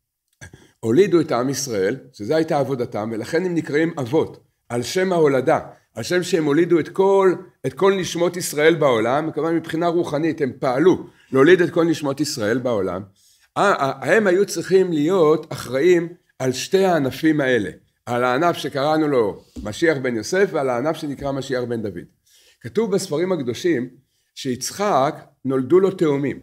הולידו את עם ישראל, שזו הייתה עבודתם, ולכן הם נקראים אבות, על שם ההולדה, על שם שהם הולידו את כל, את כל נשמות ישראל בעולם, כלומר מבחינה רוחנית, הם פעלו להוליד את כל נשמות ישראל בעולם. אה, אה, הם היו צריכים להיות אחראים על שתי הענפים האלה, על הענף שקראנו לו משיח בן יוסף ועל הענף שנקרא משיח בן דוד. כתוב בספרים הקדושים שיצחק נולדו לו תאומים.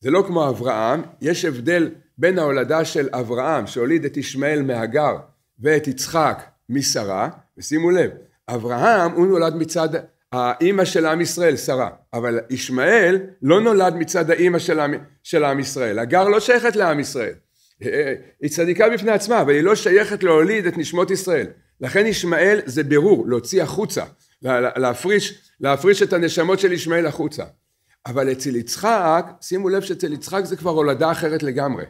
זה לא כמו אברהם, יש הבדל בין ההולדה של אברהם שהוליד את ישמעאל מהגר ואת יצחק משרה, ושימו לב, אברהם הוא נולד מצד האימא של עם ישראל, שרה. אבל ישמעאל לא נולד מצד האימא של, עם, של עם ישראל. הגר לא שייכת לעם ישראל. אה, אה, היא צדיקה בפני עצמה, אבל היא לא שייכת להוליד את נשמות ישראל. לכן ישמעאל זה ברור, להוציא החוצה, לה, להפריש, להפריש את הנשמות של ישמעאל החוצה. אבל אצל יצחק, שימו לב שאצל יצחק זה כבר הולדה אחרת לגמרי.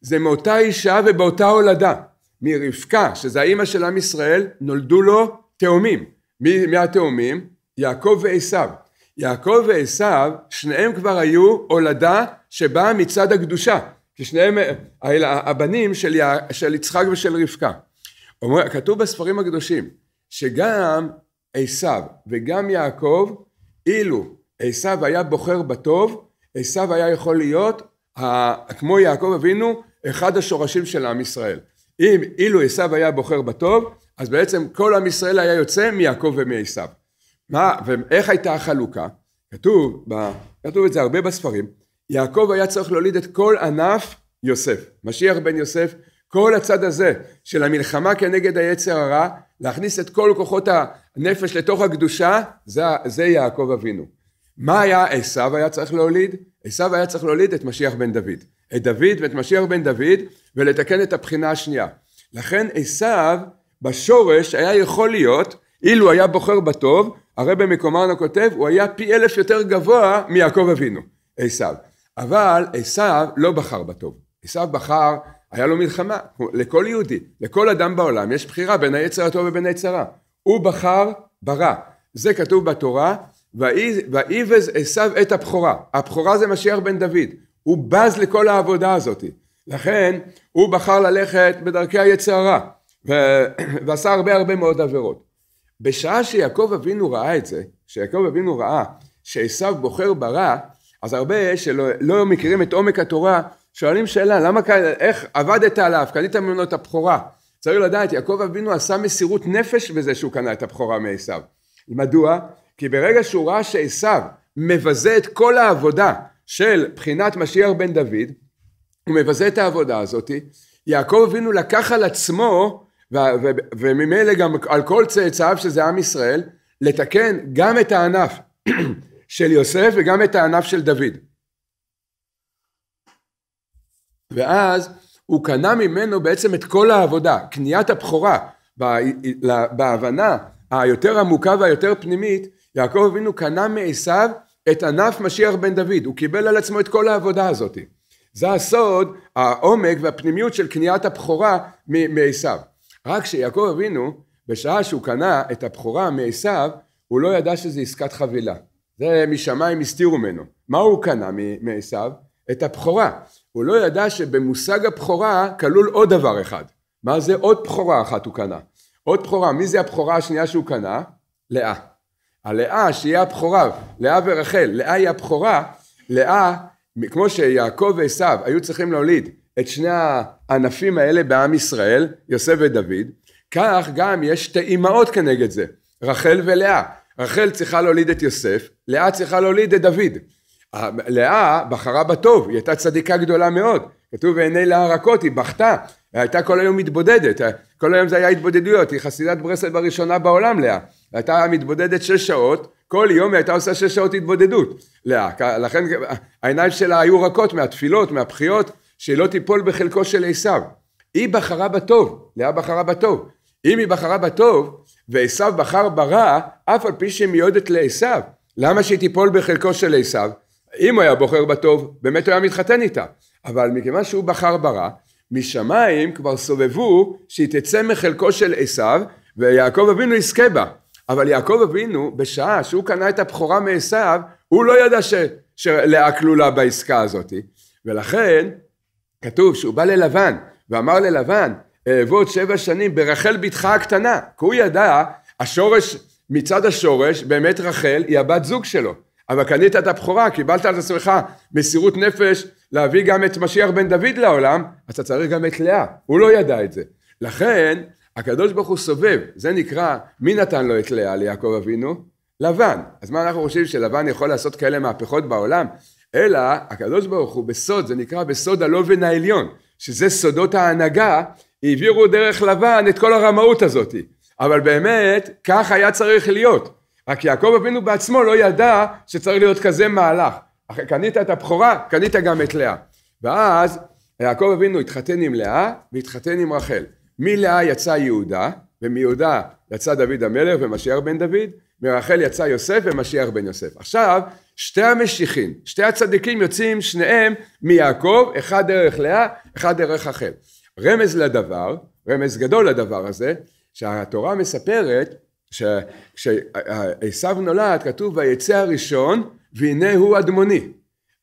זה מאותה אישה ובאותה הולדה. מרבקה, שזה האימא של עם ישראל, נולדו לו תאומים. מי, מי התאומים? יעקב ועשיו. יעקב ועשיו, שניהם כבר היו הולדה שבאה מצד הקדושה, כי שניהם הבנים של, יע... של יצחק ושל רבקה. אומר, כתוב בספרים הקדושים שגם עשיו וגם יעקב, אילו עשיו היה בוחר בטוב, עשיו היה יכול להיות, כמו יעקב אבינו, אחד השורשים של עם ישראל. אם אילו עשיו היה בוחר בטוב, אז בעצם כל עם ישראל היה יוצא מיעקב ומעשיו. מה, ואיך הייתה החלוקה? כתוב, כתוב את זה הרבה בספרים, יעקב היה צריך להוליד את כל ענף יוסף, משיח בן יוסף, כל הצד הזה של המלחמה כנגד היצר הרע, להכניס את כל כוחות הנפש לתוך הקדושה, זה, זה יעקב אבינו. מה היה עשו היה צריך להוליד? עשו היה צריך להוליד את משיח בן דוד. את דוד ואת משיח בן דוד, ולתקן את הבחינה השנייה. לכן עשו בשורש היה יכול להיות, אילו היה בוחר בטוב, הרי במקומן כותב, הוא היה פי אלף יותר גבוה מיעקב אבינו, עשיו. אבל עשיו לא בחר בטוב. עשיו בחר, היה לו מלחמה, לכל יהודי, לכל אדם בעולם יש בחירה בין היצר הטוב ובין היצר הרע. הוא בחר ברע. זה כתוב בתורה, ואיבז עשיו את הבכורה. הבכורה זה משיח בן דוד. הוא בז לכל העבודה הזאת. לכן הוא בחר ללכת בדרכי היצר הרע, ועשה הרבה הרבה מאוד עבירות. בשעה שיעקב אבינו ראה את זה, שיעקב אבינו ראה שעשו בוחר ברע, אז הרבה שלא לא מכירים את עומק התורה, שואלים שאלה, למה, איך עבדת עליו, קנית ממנו את הבכורה. צריך לדעת, יעקב אבינו עשה מסירות נפש בזה שהוא קנה את הבכורה מעשו. מדוע? כי ברגע שהוא ראה שעשו מבזה את כל העבודה של בחינת משיח בן דוד, הוא מבזה את העבודה הזאת, יעקב אבינו לקח על עצמו וממילא גם על כל צאצאיו שזה עם ישראל, לתקן גם את הענף של יוסף וגם את הענף של דוד. ואז הוא קנה ממנו בעצם את כל העבודה, קניית הבכורה, בהבנה היותר עמוקה והיותר פנימית, יעקב אבינו קנה מעשיו את ענף משיח בן דוד, הוא קיבל על עצמו את כל העבודה הזאת. זה הסוד, העומק והפנימיות של קניית הבכורה מעשיו. רק שיעקב אבינו, בשעה שהוא קנה את הבכורה מעשיו, הוא לא ידע שזה עסקת חבילה. זה משמיים הסתירו ממנו. מה הוא קנה מעשיו? את הבכורה. הוא לא ידע שבמושג הבכורה כלול עוד דבר אחד. מה זה עוד בכורה אחת הוא קנה? עוד בכורה, מי זה הבכורה השנייה שהוא קנה? לאה. הלאה שהיא הבכורה, לאה ורחל, לאה היא הבכורה, לאה, כמו שיעקב ועשיו היו צריכים להוליד את שני הענפים האלה בעם ישראל, יוסף ודוד, כך גם יש שתי אימהות כנגד זה, רחל ולאה. רחל צריכה להוליד את יוסף, לאה צריכה להוליד את דוד. אה, לאה בחרה בטוב, היא הייתה צדיקה גדולה מאוד. כתוב ועיני לאה רכות, היא בכתה, הייתה כל היום מתבודדת, כל היום זה היה התבודדויות, היא חסידת ברסלב הראשונה בעולם לאה. הייתה מתבודדת שש שעות, כל יום היא הייתה עושה שש שעות התבודדות, לאה. לכן אה, העיניים שלה היו רכות מהתפילות, מהבחיות, שלא תיפול בחלקו של עשיו. היא בחרה בטוב, לאה בחרה בטוב. אם היא בחרה בטוב, ועשיו בחר ברע, אף על פי שהיא מיועדת לעשיו. למה שהיא תיפול בחלקו של עשיו? אם הוא היה בוחר בטוב, באמת הוא היה מתחתן איתה. אבל מכיוון שהוא בחר ברע, משמיים כבר סובבו שהיא תצא מחלקו של עשיו, ויעקב אבינו יזכה בה. אבל יעקב אבינו, בשעה שהוא קנה את הבכורה מעשיו, הוא לא ידע ש... שלאה כלולה בעסקה הזאת. ולכן, כתוב שהוא בא ללבן ואמר ללבן, אעבוד שבע שנים ברחל בתך הקטנה, כי הוא ידע, השורש, מצד השורש, באמת רחל היא הבת זוג שלו, אבל קנית את הבכורה, קיבלת על עצמך מסירות נפש להביא גם את משיח בן דוד לעולם, אתה צריך גם את לאה, הוא לא ידע את זה. לכן, הקדוש ברוך הוא סובב, זה נקרא, מי נתן לו את לאה ליעקב אבינו? לבן. אז מה אנחנו חושבים שלבן יכול לעשות כאלה מהפכות בעולם? אלא הקדוש ברוך הוא בסוד, זה נקרא בסוד הלובן העליון, שזה סודות ההנהגה, העבירו דרך לבן את כל הרמאות הזאת. אבל באמת, כך היה צריך להיות. רק יעקב אבינו בעצמו לא ידע שצריך להיות כזה מהלך. אחרי קנית את הבכורה, קנית גם את לאה. ואז יעקב אבינו התחתן עם לאה והתחתן עם רחל. מלאה יצא יהודה, ומיהודה יצא דוד המלך ומשיח בן דוד, מרחל יצא יוסף ומשיח בן יוסף. עכשיו, שתי המשיחים, שתי הצדיקים יוצאים שניהם מיעקב, אחד דרך לאה, אחד דרך אחר. רמז לדבר, רמז גדול לדבר הזה, שהתורה מספרת שכשעשו נולד כתוב ויצא הראשון והנה הוא אדמוני.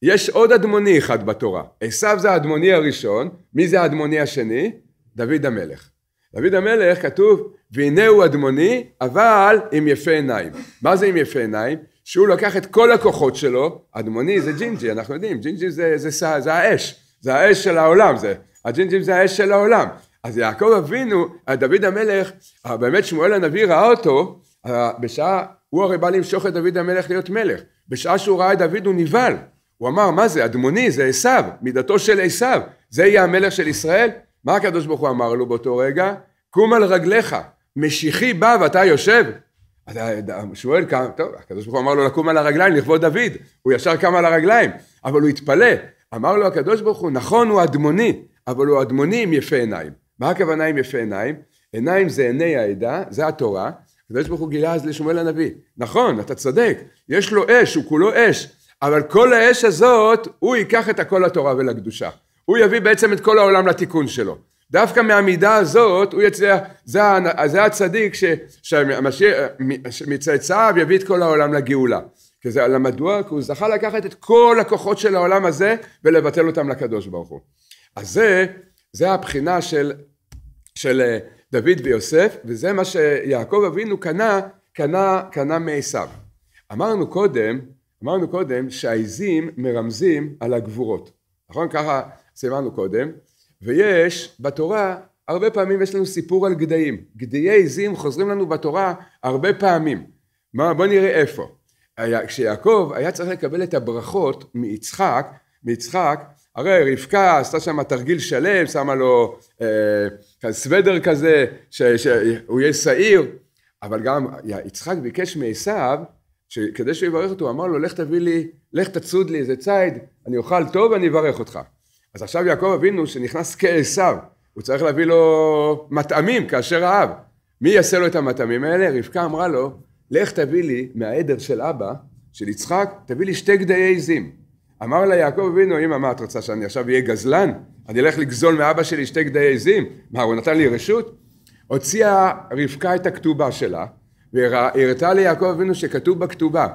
יש עוד אדמוני אחד בתורה. עשו זה האדמוני הראשון, מי זה האדמוני השני? דוד המלך. דוד המלך כתוב והנה הוא אדמוני אבל עם יפה עיניים. מה זה עם יפה עיניים? שהוא לקח את כל הכוחות שלו, אדמוני זה ג'ינג'י, אנחנו יודעים, ג'ינג'י זה, זה, זה, זה האש, זה האש של העולם, זה, הג'ינג'ים זה האש של העולם. אז יעקב אבינו, דוד המלך, אה, באמת שמואל הנביא ראה אותו, אה, בשעה, הוא הרי בא למשוך את דוד המלך להיות מלך, בשעה שהוא ראה את דוד הוא נבהל, הוא אמר מה זה, אדמוני זה עשיו, מידתו של עשיו, זה יהיה המלך של ישראל? מה הקדוש ברוך הוא אמר לו באותו רגע? קום על רגליך, משיחי בא ואתה יושב? אז השועל קם, טוב, הקדוש ברוך הוא אמר לו לקום על הרגליים לכבוד דוד, הוא ישר קם על הרגליים, אבל הוא התפלא, אמר לו הקדוש ברוך הוא, נכון הוא אדמוני, אבל הוא אדמוני עם יפה עיניים. מה הכוונה עם יפה עיניים? עיניים זה עיני העדה, זה התורה, הקדוש ברוך הוא גילה אז לשמואל הנביא, נכון, אתה צודק, יש לו אש, הוא כולו אש, אבל כל האש הזאת, הוא ייקח את הכל לתורה ולקדושה. הוא יביא בעצם את כל העולם לתיקון שלו. דווקא מהמידה הזאת הוא יצליח, זה, זה הצדיק ש, שמצאצאיו יביא את כל העולם לגאולה. כי זה, מדוע? כי הוא זכה לקחת את כל הכוחות של העולם הזה ולבטל אותם לקדוש ברוך הוא. אז זה, זה הבחינה של, של אה, דוד ויוסף, וזה מה שיעקב אבינו קנה, קנה, קנה מעשיו. אמרנו קודם, אמרנו קודם שהעיזים מרמזים על הגבורות. נכון? ככה סימנו קודם. ויש בתורה הרבה פעמים יש לנו סיפור על גדיים גדיי עיזים חוזרים לנו בתורה הרבה פעמים מה, בוא נראה איפה היה, כשיעקב היה צריך לקבל את הברכות מיצחק מיצחק הרי רבקה עשתה שם תרגיל שלם שמה לו אה, סוודר כזה ש, שהוא יהיה שעיר אבל גם יצחק ביקש מעשיו כדי שהוא יברך אותו, הוא אמר לו, לך תביא לי, לך תצוד לי איזה ציד, אני אוכל טוב אני אברך אותך. אז עכשיו יעקב אבינו שנכנס כעשיו, הוא צריך להביא לו מטעמים כאשר אהב. מי יעשה לו את המטעמים האלה? רבקה אמרה לו, לך תביא לי מהעדר של אבא, של יצחק, תביא לי שתי גדיי עזים. אמר לה יעקב אבינו, אמא, מה את רוצה שאני עכשיו אהיה גזלן? אני אלך לגזול מאבא שלי שתי גדיי עזים? מה, הוא נתן לי רשות? הוציאה רבקה את הכתובה שלה, והראתה ליעקב אבינו שכתוב בכתובה,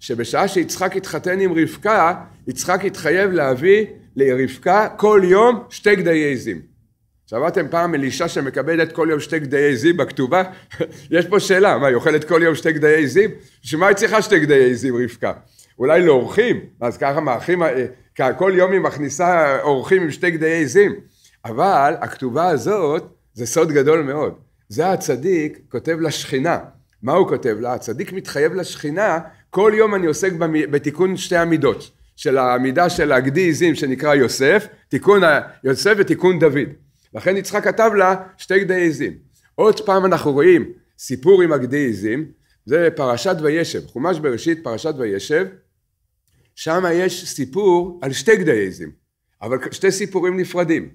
שבשעה שיצחק התחתן עם רבקה, יצחק התחייב להביא לרבקה כל יום שתי גדיי עזים. שמעתם פעם על אישה שמקבלת כל יום שתי גדיי עזים בכתובה? יש פה שאלה, מה, היא אוכלת כל יום שתי גדיי עזים? בשביל מה היא צריכה שתי גדיי עזים, רבקה? אולי לאורחים, אז ככה מאחים, אה, כל יום היא מכניסה אורחים עם שתי גדיי עזים. אבל הכתובה הזאת זה סוד גדול מאוד. זה הצדיק כותב לשכינה. מה הוא כותב לה? הצדיק מתחייב לשכינה, כל יום אני עוסק בתיקון שתי המידות. של העמידה של הגדי עיזים שנקרא יוסף, תיקון יוסף ותיקון דוד. לכן יצחק כתב לה שתי גדי עיזים. עוד פעם אנחנו רואים סיפור עם הגדי עיזים, זה פרשת וישב, חומש בראשית פרשת וישב, שם יש סיפור על שתי גדי עיזים, אבל שתי סיפורים נפרדים.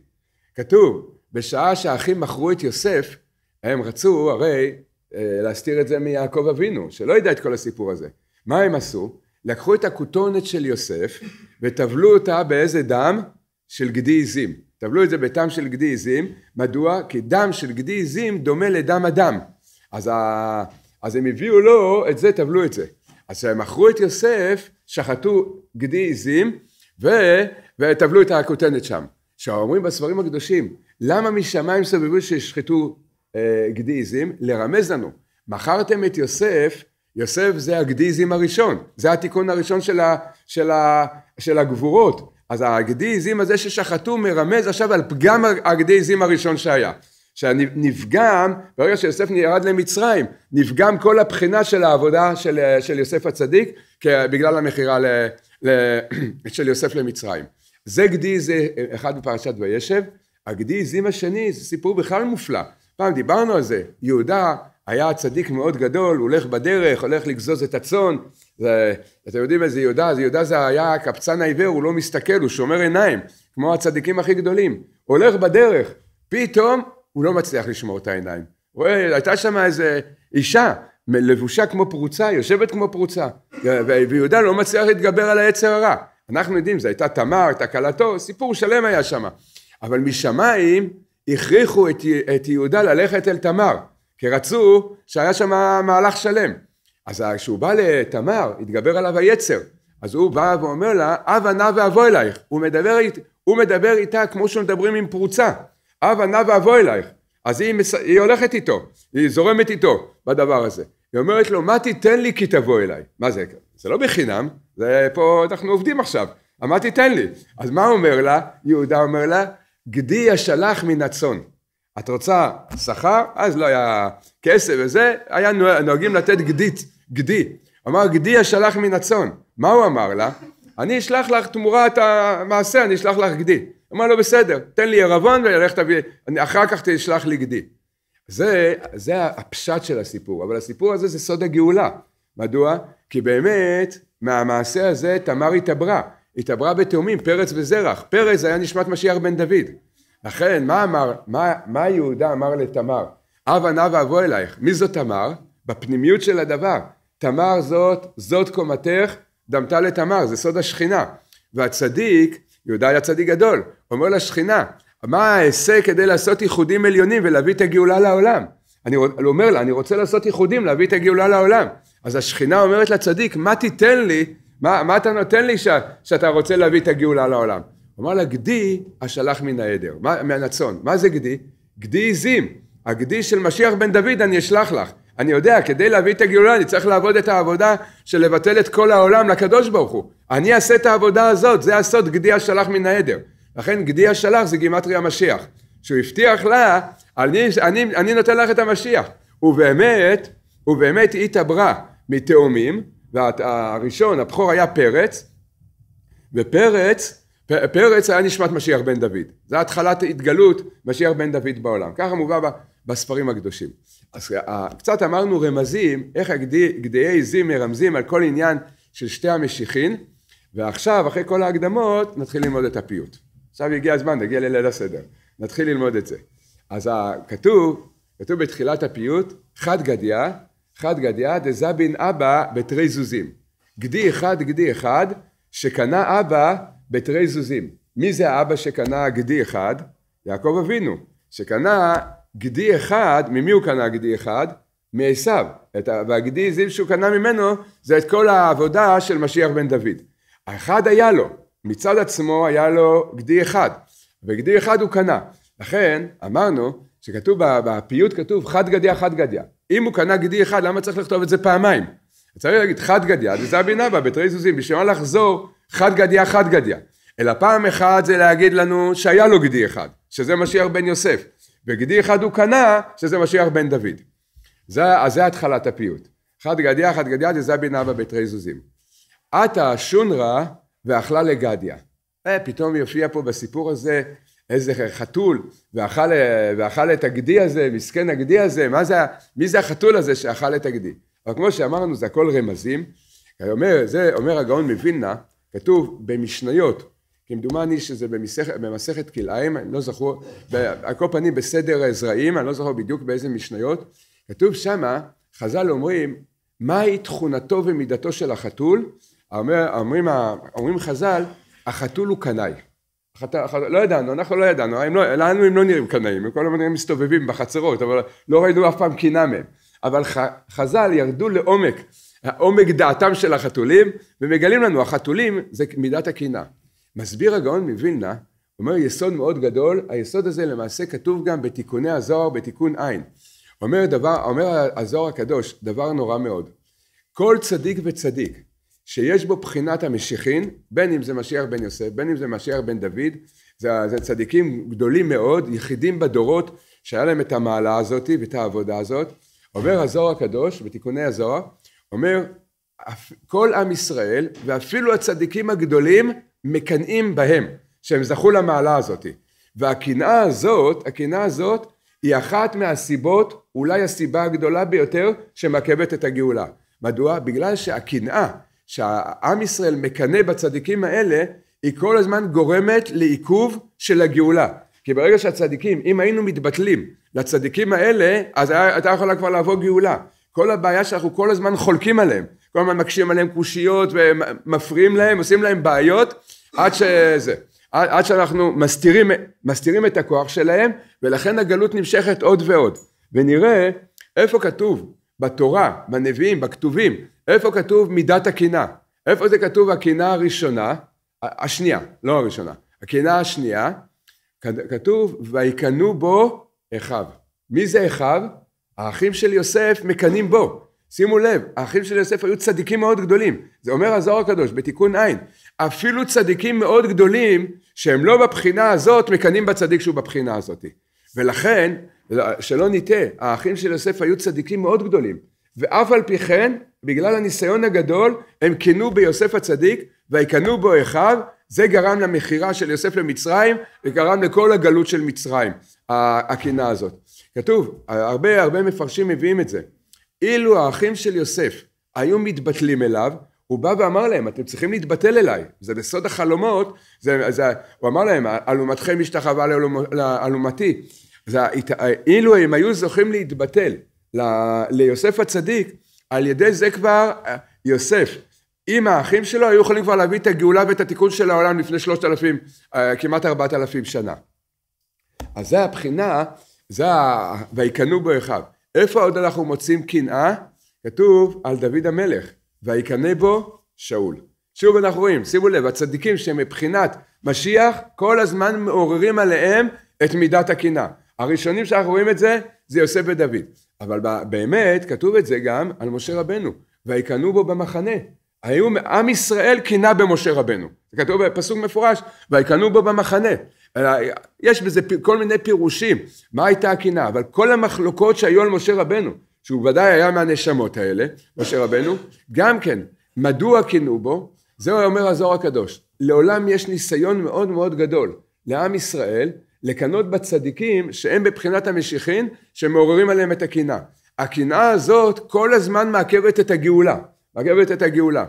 כתוב, בשעה שהאחים מכרו את יוסף, הם רצו הרי אה, להסתיר את זה מיעקב אבינו, שלא ידע את כל הסיפור הזה. מה הם עשו? לקחו את הכותונת של יוסף וטבלו אותה באיזה דם? של גדי עיזים. טבלו את זה בדם של גדי עיזים. מדוע? כי דם של גדי עיזים דומה לדם אדם. אז, ה... אז הם הביאו לו את זה, טבלו את זה. אז כשהם מכרו את יוסף, שחטו גדי עיזים ו... וטבלו את הכותנת שם. עכשיו אומרים בספרים הקדושים, למה משמיים סובבו שישחטו אה, גדי עיזים? לרמז לנו. מכרתם את יוסף יוסף זה הגדיזים הראשון, זה התיקון הראשון של, ה, של, ה, של הגבורות. אז הגדיזים הזה ששחטו מרמז עכשיו על פגם הגדיזים הראשון שהיה. שנפגם, ברגע שיוסף ירד למצרים, נפגם כל הבחינה של העבודה של, של יוסף הצדיק בגלל המכירה של יוסף למצרים. זה גדיז אחד בפרשת וישב, הגדיזים השני זה סיפור בכלל מופלא. פעם דיברנו על זה, יהודה היה צדיק מאוד גדול, הוא הולך בדרך, הולך לגזוז את הצאן, ואתם יודעים איזה יהודה, אז יהודה זה היה הקבצן העיוור, הוא לא מסתכל, הוא שומר עיניים, כמו הצדיקים הכי גדולים, הולך בדרך, פתאום הוא לא מצליח לשמור את העיניים. רואה, הייתה שם איזה אישה, לבושה כמו פרוצה, יושבת כמו פרוצה, ויהודה לא מצליח להתגבר על היצר הרע. אנחנו יודעים, זו הייתה תמר, תקלתו, סיפור שלם היה שם. אבל משמיים הכריחו את, את יהודה ללכת אל תמר. כי רצו שהיה שם מהלך שלם. אז כשהוא בא לתמר, התגבר עליו היצר. אז הוא בא ואומר לה, הבה נא ואבוא אלייך. הוא מדבר, הוא מדבר איתה כמו שמדברים עם פרוצה. הבה נא ואבוא אלייך. אז היא, מס... היא הולכת איתו, היא זורמת איתו בדבר הזה. היא אומרת לו, מה תיתן לי כי תבוא אליי? מה זה? זה לא בחינם, זה פה אנחנו עובדים עכשיו. מה תיתן לי? אז מה אומר לה? יהודה אומר לה, גדי השלח מן הצאן. את רוצה שכר? אז לא היה כסף וזה, היה נוהגים לתת גדית, גדי. אמר גדי אשלח מן הצאן. מה הוא אמר לה? אני אשלח לך תמורת המעשה, אני אשלח לך גדי. אמר לו בסדר, תן לי ערבון ולך תביא, אחר כך תשלח לי גדי. זה, זה הפשט של הסיפור, אבל הסיפור הזה זה סוד הגאולה. מדוע? כי באמת מהמעשה הזה תמר התעברה, התעברה בתאומים, פרץ וזרח. פרץ היה נשמת משיח בן דוד. לכן, מה אמר, מה, מה יהודה אמר לתמר? הבה נא ואבוא אלייך. מי זאת תמר? בפנימיות של הדבר. תמר זאת, זאת קומתך, דמתה לתמר, זה סוד השכינה. והצדיק, יהודה היה צדיק גדול, אומר לשכינה, מה אעשה כדי לעשות ייחודים עליונים ולהביא את הגאולה לעולם? אני אומר לה, אני רוצה לעשות ייחודים, להביא את הגאולה לעולם. אז השכינה אומרת לצדיק, מה תיתן לי, מה, מה אתה נותן לי ש, שאתה רוצה להביא את הגאולה לעולם? אמר לה, גדי השלח מן העדר, מה, מהנצון. מה זה גדי? גדי עזים. הגדי של משיח בן דוד אני אשלח לך. אני יודע, כדי להביא את הגאולה אני צריך לעבוד את העבודה של לבטל את כל העולם לקדוש ברוך הוא. אני אעשה את העבודה הזאת, זה הסוד גדי השלח מן העדר. לכן גדי השלח זה גימטרי המשיח. שהוא הבטיח לה, אני, אני, אני נותן לך את המשיח. ובאמת, ובאמת היא התעברה מתאומים, והראשון, הבכור היה פרץ, ופרץ פרץ היה נשמת משיח בן דוד. זה התחלת התגלות משיח בן דוד בעולם. ככה מובא בספרים הקדושים. אז אה, קצת אמרנו רמזים, איך גדיעי עיזים מרמזים על כל עניין של שתי המשיחין, ועכשיו, אחרי כל ההקדמות, נתחיל ללמוד את הפיוט. עכשיו הגיע הזמן, נגיע לליל הסדר. נתחיל ללמוד את זה. אז אה, כתוב, כתוב בתחילת הפיוט, חד גדיא, חד גדיא דזבין אבא בתרי זוזים. גדי אחד, גדי אחד, שקנה אבא בתרי זוזים. מי זה האבא שקנה גדי אחד? יעקב אבינו, שקנה גדי אחד, ממי הוא קנה גדי אחד? מעשיו. והגדי זיו שהוא קנה ממנו זה את כל העבודה של משיח בן דוד. האחד היה לו, מצד עצמו היה לו גדי אחד, וגדי אחד הוא קנה. לכן אמרנו שכתוב בפיוט כתוב חד גדיה חד גדיה. אם הוא קנה גדי אחד למה צריך לכתוב את זה פעמיים? צריך להגיד חד גדיה דזבין אבא בתרי זוזים בשביל מה לחזור חד גדיא, חד גדיא. אלא פעם אחת זה להגיד לנו שהיה לו גדי אחד, שזה משיח בן יוסף, וגדי אחד הוא קנה, שזה משיח בן דוד. זה, אז זה התחלת הפיוט. חד גדיא, חד גדיא, זה בינה בביתרי זוזים. עתה שונרה ואכלה לגדיה. אה, פתאום יופיע פה בסיפור הזה איזה חתול, ואכל, ואכל את הגדי הזה, מסכן הגדי הזה, מה זה, מי זה החתול הזה שאכל את הגדי? אבל כמו שאמרנו, זה הכל רמזים. אומר, זה אומר הגאון מווילנה, כתוב במשניות, כמדומני שזה במסכת, במסכת כלאיים, אני לא זכור, על כל פנים בסדר הזרעים, אני לא זוכר בדיוק באיזה משניות, כתוב שמה, חז"ל אומרים, מהי תכונתו ומידתו של החתול? אומר, אומרים, אומרים חז"ל, החתול הוא קנאי. החת... הח... לא ידענו, אנחנו לא ידענו, הם לא, לנו הם לא נראים קנאים, הם כל הזמן מסתובבים בחצרות, אבל לא ראינו אף פעם קינה מהם. אבל ח... חז"ל ירדו לעומק עומק דעתם של החתולים, ומגלים לנו, החתולים זה מידת הקינה. מסביר הגאון מווילנה, אומר יסוד מאוד גדול, היסוד הזה למעשה כתוב גם בתיקוני הזוהר, בתיקון עין. אומר, דבר, אומר הזוהר הקדוש, דבר נורא מאוד. כל צדיק וצדיק שיש בו בחינת המשיחין, בין אם זה משיח בן יוסף, בין אם זה משיח בן דוד, זה, זה צדיקים גדולים מאוד, יחידים בדורות, שהיה להם את המעלה הזאת ואת העבודה הזאת. אומר הזוהר הקדוש, בתיקוני הזוהר, אומר, כל עם ישראל, ואפילו הצדיקים הגדולים, מקנאים בהם, שהם זכו למעלה הזאת. והקנאה הזאת, הקנאה הזאת, היא אחת מהסיבות, אולי הסיבה הגדולה ביותר, שמעכבת את הגאולה. מדוע? בגלל שהקנאה שהעם ישראל מקנא בצדיקים האלה, היא כל הזמן גורמת לעיכוב של הגאולה. כי ברגע שהצדיקים, אם היינו מתבטלים לצדיקים האלה, אז הייתה יכולה כבר לעבור גאולה. כל הבעיה שאנחנו כל הזמן חולקים עליהם, כל הזמן מקשים עליהם קושיות ומפריעים להם, עושים להם בעיות, עד שזה. עד, עד שאנחנו מסתירים, מסתירים את הכוח שלהם, ולכן הגלות נמשכת עוד ועוד. ונראה איפה כתוב בתורה, בנביאים, בכתובים, איפה כתוב מידת הקנאה. איפה זה כתוב הקנאה הראשונה, השנייה, לא הראשונה, הקנאה השנייה, כתוב ויקנאו בו אחיו. מי זה אחיו? האחים של יוסף מקנאים בו. שימו לב, האחים של יוסף היו צדיקים מאוד גדולים. זה אומר הזוהר הקדוש בתיקון עין. אפילו צדיקים מאוד גדולים, שהם לא בבחינה הזאת, מקנאים בצדיק שהוא בבחינה הזאת. ולכן, שלא נטעה, האחים של יוסף היו צדיקים מאוד גדולים. ואף על פי כן, בגלל הניסיון הגדול, הם קינאו ביוסף הצדיק, ויקנאו בו אחיו, זה גרם למכירה של יוסף למצרים, וגרם לכל הגלות של מצרים, הקינה הזאת. כתוב, הרבה הרבה מפרשים מביאים את זה. אילו האחים של יוסף היו מתבטלים אליו, הוא בא ואמר להם, אתם צריכים להתבטל אליי, זה בסוד החלומות, זה, זה, הוא אמר להם, אלומתכם השתחווה לאלומתי. אילו הם היו זוכים להתבטל ל, ליוסף הצדיק, על ידי זה כבר יוסף אם האחים שלו היו יכולים כבר להביא את הגאולה ואת התיקון של העולם לפני שלושת אלפים, אה, כמעט ארבעת אלפים שנה. אז זה הבחינה זה ה... ויקנאו בו אחיו. איפה עוד אנחנו מוצאים קנאה? כתוב על דוד המלך, ויקנא בו שאול. שוב אנחנו רואים, שימו לב, הצדיקים שמבחינת משיח, כל הזמן מעוררים עליהם את מידת הקנאה. הראשונים שאנחנו רואים את זה, זה יוסף ודוד. אבל באמת, כתוב את זה גם על משה רבנו, ויקנאו בו במחנה. היו, עם ישראל קינא במשה רבנו. כתוב בפסוק מפורש, ויקנאו בו במחנה. יש בזה כל מיני פירושים, מה הייתה הקנאה, אבל כל המחלוקות שהיו על משה רבנו, שהוא ודאי היה מהנשמות האלה, משה רבנו, גם כן, מדוע קינאו בו, זה אומר הזוהר הקדוש, לעולם יש ניסיון מאוד מאוד גדול לעם ישראל לקנות בצדיקים שהם בבחינת המשיחין שמעוררים עליהם את הקנאה. הקנאה הזאת כל הזמן מעכבת את הגאולה, מעכבת את הגאולה.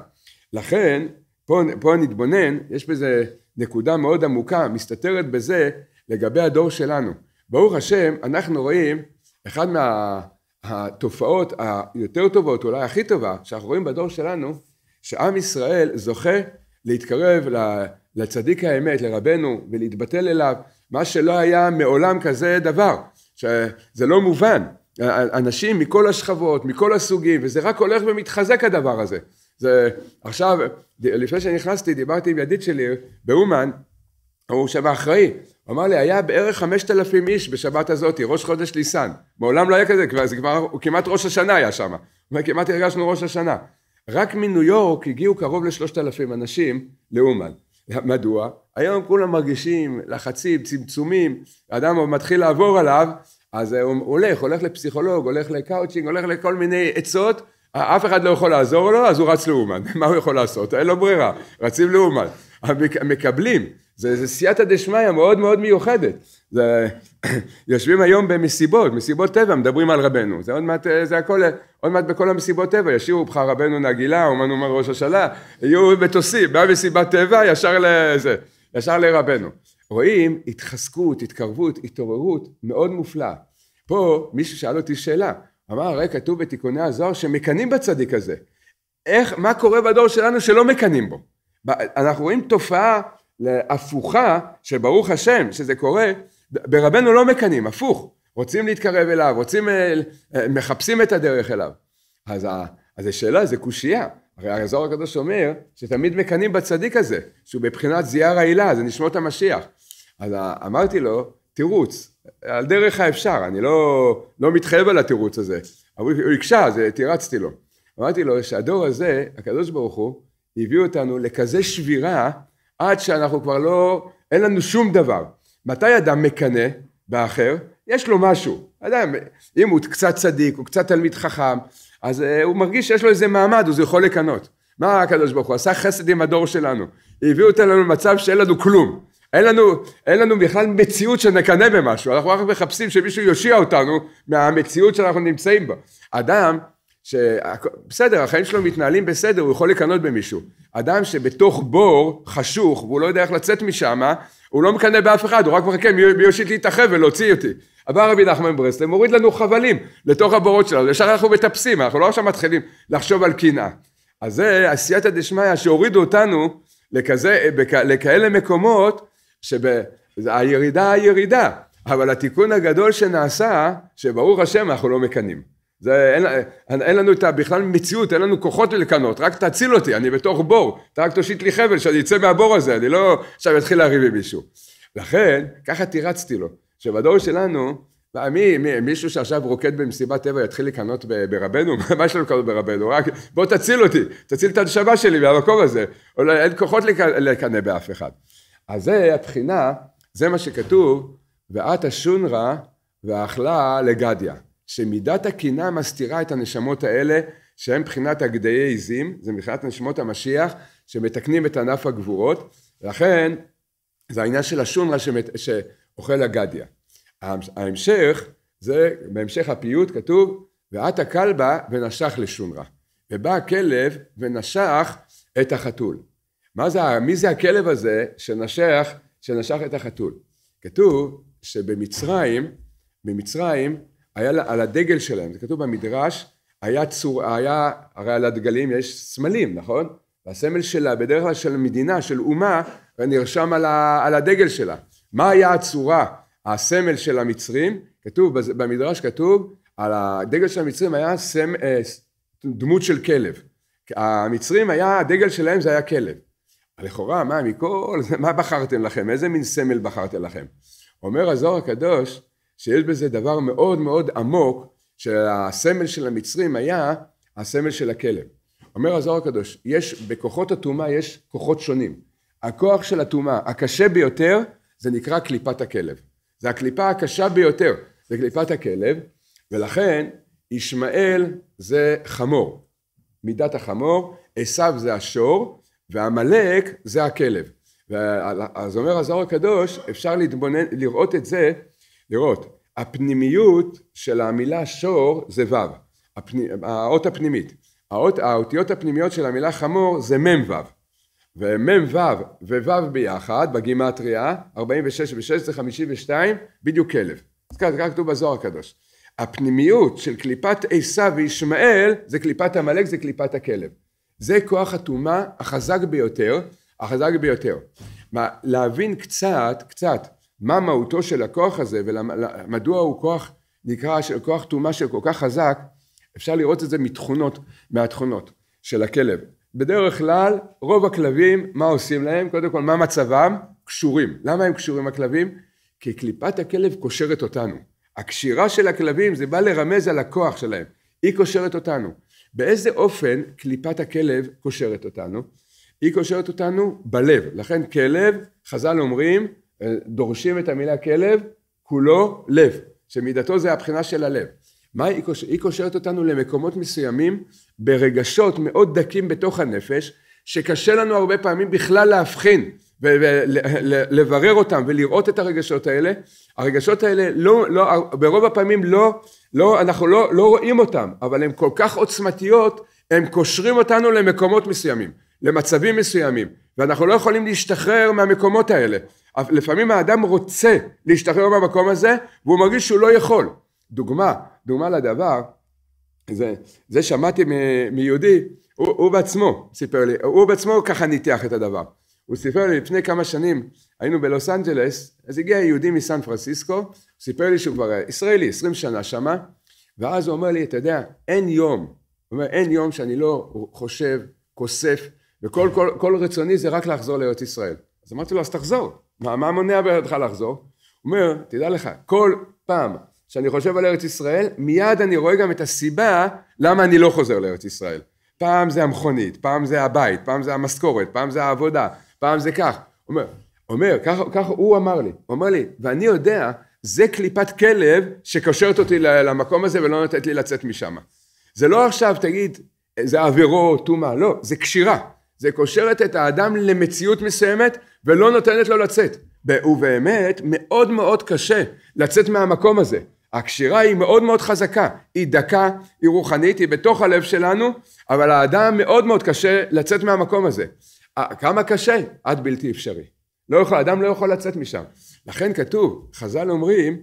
לכן פה, פה נתבונן, יש בזה נקודה מאוד עמוקה, מסתתרת בזה לגבי הדור שלנו. ברוך השם, אנחנו רואים, אחת מהתופעות מה, היותר טובות, אולי הכי טובה, שאנחנו רואים בדור שלנו, שעם ישראל זוכה להתקרב לצדיק האמת, לרבנו, ולהתבטל אליו, מה שלא היה מעולם כזה דבר, שזה לא מובן. אנשים מכל השכבות, מכל הסוגים, וזה רק הולך ומתחזק הדבר הזה. זה עכשיו, לפני שנכנסתי דיברתי עם ידיד שלי באומן, הוא שם אחראי הוא אמר לי היה בערך חמשת אלפים איש בשבת הזאתי, ראש חודש ליסן מעולם לא היה כזה, כבר, זה כבר, הוא כמעט ראש השנה היה שם, כמעט הרגשנו ראש השנה, רק מניו יורק הגיעו קרוב לשלושת אלפים אנשים לאומן, מדוע? היום כולם מרגישים לחצים, צמצומים, אדם מתחיל לעבור עליו, אז אה, הוא הולך, הולך לפסיכולוג, הולך לקאוצ'ינג, הולך לכל מיני עצות אף אחד לא יכול לעזור לו, אז הוא רץ לאומן. מה הוא יכול לעשות? אין לו ברירה, רצים לאומן. מקבלים, זה זה סייעתא דשמיא מאוד מאוד מיוחדת. זה, יושבים היום במסיבות, מסיבות טבע, מדברים על רבנו. זה עוד מעט, זה הכל, עוד מעט בכל המסיבות טבע, ישירו בך רבנו נגילה, אומן אומן ראש השנה, יהיו מטוסים, בא מסיבת טבע ישר לזה, ישר לרבנו. רואים התחזקות, התקרבות, התעוררות מאוד מופלאה. פה מישהו שאל אותי שאלה, אמר הרי כתוב בתיקוני הזוהר שמקנאים בצדיק הזה. איך, מה קורה בדור שלנו שלא מקנאים בו? אנחנו רואים תופעה הפוכה של ברוך השם שזה קורה, ברבנו לא מקנאים, הפוך, רוצים להתקרב אליו, רוצים, אה, אה, מחפשים את הדרך אליו. אז, זו שאלה, זו קושייה. הרי הזוהר הקדוש אומר שתמיד מקנאים בצדיק הזה, שהוא בבחינת זיער העילה, זה נשמות המשיח. אז אמרתי לו, תירוץ, על דרך האפשר, אני לא, לא מתחייב על התירוץ הזה. אבל הוא הקשה, אז תירצתי לו. אמרתי לו שהדור הזה, הקדוש ברוך הוא, הביא אותנו לכזה שבירה, עד שאנחנו כבר לא, אין לנו שום דבר. מתי אדם מקנא באחר? יש לו משהו. אדם, אם הוא קצת צדיק, הוא קצת תלמיד חכם, אז אה, הוא מרגיש שיש לו איזה מעמד, אז הוא יכול לקנות. מה הקדוש ברוך הוא? עשה חסד עם הדור שלנו. הביא אותנו למצב שאין לנו כלום. אין לנו, אין לנו בכלל מציאות שנקנא במשהו, אנחנו רק מחפשים שמישהו יושיע אותנו מהמציאות שאנחנו נמצאים בה. אדם, ש... בסדר, החיים שלו מתנהלים בסדר, הוא יכול לקנות במישהו. אדם שבתוך בור חשוך והוא לא יודע איך לצאת משם, הוא לא מקנא באף אחד, הוא רק מחכה מי יושיט לי את החבל להוציא אותי. עבר רבי נחמן ברסלב, מוריד לנו חבלים לתוך הבורות שלנו, ישר אנחנו מטפסים, אנחנו לא עכשיו מתחילים לחשוב על קנאה. אז זה עשייתא דשמיא שהורידו אותנו לכזה, לכאלה מקומות שהירידה היא ירידה, אבל התיקון הגדול שנעשה, שברוך השם אנחנו לא מקנאים. זה, אין, אין, לנו את בכלל מציאות, אין לנו כוחות לקנות, רק תציל אותי, אני בתוך בור, אתה רק תושיט לי חבל שאני אצא מהבור הזה, אני לא עכשיו אתחיל לריב עם מישהו. לכן, ככה תירצתי לו, שבדור שלנו, מי, מי, מישהו שעכשיו רוקד במסיבת טבע יתחיל לקנות ברבנו? מה יש לנו לקנות ברבנו? רק בוא תציל אותי, תציל את הנשמה שלי מהמקום הזה. אולי אין כוחות לקנא באף אחד. אז זה הבחינה, זה מה שכתוב, ואת השונרה ואכלה לגדיה, שמידת הקינה מסתירה את הנשמות האלה, שהן בחינת הגדיי עיזים, זה מבחינת נשמות המשיח, שמתקנים את ענף הגבורות, לכן זה העניין של השונרה שמת, שאוכל הגדיה. ההמשך, זה בהמשך הפיוט כתוב, ואת הכלבה ונשך לשונרה, ובא הכלב ונשך את החתול. מה זה, מי זה הכלב הזה שנשך, שנשך את החתול? כתוב שבמצרים, במצרים, היה לה, על הדגל שלהם, זה כתוב במדרש, היה צור, היה, הרי על הדגלים יש סמלים, נכון? והסמל שלה, בדרך כלל של מדינה, של אומה, נרשם על, ה, על הדגל שלה. מה היה הצורה, הסמל של המצרים? כתוב, במדרש כתוב, על הדגל של המצרים היה סמ, אה, דמות של כלב. המצרים היה, הדגל שלהם זה היה כלב. לכאורה, מה מכל, מה בחרתם לכם? איזה מין סמל בחרתם לכם? אומר הזוהר הקדוש, שיש בזה דבר מאוד מאוד עמוק, שהסמל של המצרים היה הסמל של הכלב. אומר הזוהר הקדוש, יש, בכוחות הטומאה יש כוחות שונים. הכוח של הטומאה, הקשה ביותר, זה נקרא קליפת הכלב. זה הקליפה הקשה ביותר, זה קליפת הכלב, ולכן ישמעאל זה חמור. מידת החמור, עשו זה השור, ועמלק זה הכלב. אז אומר הזוהר הקדוש, אפשר להתבונן, לראות את זה, לראות, הפנימיות של המילה שור זה ו', הפני, האות הפנימית. האות, האותיות הפנימיות של המילה חמור זה מ"ו. ומ"ו וו' ביחד, בגימטריה, 46 ו-6 זה 52, בדיוק כלב. אז ככה כתוב בזוהר הקדוש. הפנימיות של קליפת עשיו וישמעאל זה קליפת עמלק, זה קליפת הכלב. זה כוח הטומאה החזק ביותר, החזק ביותר. מה, להבין קצת, קצת, מה מהותו של הכוח הזה ומדוע הוא כוח, נקרא של כוח טומאה של כל כך חזק, אפשר לראות את זה מתכונות, מהתכונות של הכלב. בדרך כלל, רוב הכלבים, מה עושים להם? קודם כל, מה מצבם? קשורים. למה הם קשורים הכלבים? כי קליפת הכלב קושרת אותנו. הקשירה של הכלבים זה בא לרמז על הכוח שלהם. היא קושרת אותנו. באיזה אופן קליפת הכלב קושרת אותנו? היא קושרת אותנו בלב, לכן כלב, חז"ל אומרים, אה, דורשים את המילה כלב, כולו לב, שמידתו זה הבחינה של הלב. מה היא קושרת? היא קושרת אותנו למקומות מסוימים ברגשות מאוד דקים בתוך הנפש, שקשה לנו הרבה פעמים בכלל להבחין ולברר אותם ולראות את הרגשות האלה, הרגשות האלה לא, לא, ברוב הפעמים לא, לא אנחנו לא, לא רואים אותם, אבל הן כל כך עוצמתיות, הם קושרים אותנו למקומות מסוימים, למצבים מסוימים, ואנחנו לא יכולים להשתחרר מהמקומות האלה. לפעמים האדם רוצה להשתחרר מהמקום הזה, והוא מרגיש שהוא לא יכול. דוגמה, דוגמה לדבר, זה, זה שמעתי מיהודי, הוא, הוא בעצמו סיפר לי, הוא בעצמו ככה ניתח את הדבר. הוא סיפר לי לפני כמה שנים, היינו בלוס אנג'לס, אז הגיע יהודי מסן פרנסיסקו, הוא סיפר לי שהוא כבר ישראלי, עשרים שנה שמה, ואז הוא אומר לי, אתה יודע, אין יום, הוא אומר, אין יום שאני לא חושב, כוסף, וכל כל, כל רצוני זה רק לחזור לארץ ישראל. אז אמרתי לו, אז תחזור, מה, מה מונע בידך לחזור? הוא אומר, תדע לך, כל פעם שאני חושב על ארץ ישראל, מיד אני רואה גם את הסיבה למה אני לא חוזר לארץ ישראל. פעם זה המכונית, פעם זה הבית, פעם זה המשכורת, פעם זה העבודה, פעם זה כך. אומר, אומר, ככה, ככה הוא אמר לי, הוא אמר לי, ואני יודע, זה קליפת כלב שקושרת אותי למקום הזה ולא נותנת לי לצאת משם. זה לא עכשיו, תגיד, זה עבירו, טומאה, לא, זה קשירה. זה קושרת את האדם למציאות מסוימת ולא נותנת לו לצאת. ובאמת, מאוד מאוד קשה לצאת מהמקום הזה. הקשירה היא מאוד מאוד חזקה, היא דקה, היא רוחנית, היא בתוך הלב שלנו, אבל האדם מאוד מאוד קשה לצאת מהמקום הזה. אה, כמה קשה? עד בלתי אפשרי. לא יכול, אדם לא יכול לצאת משם. לכן כתוב, חז"ל אומרים,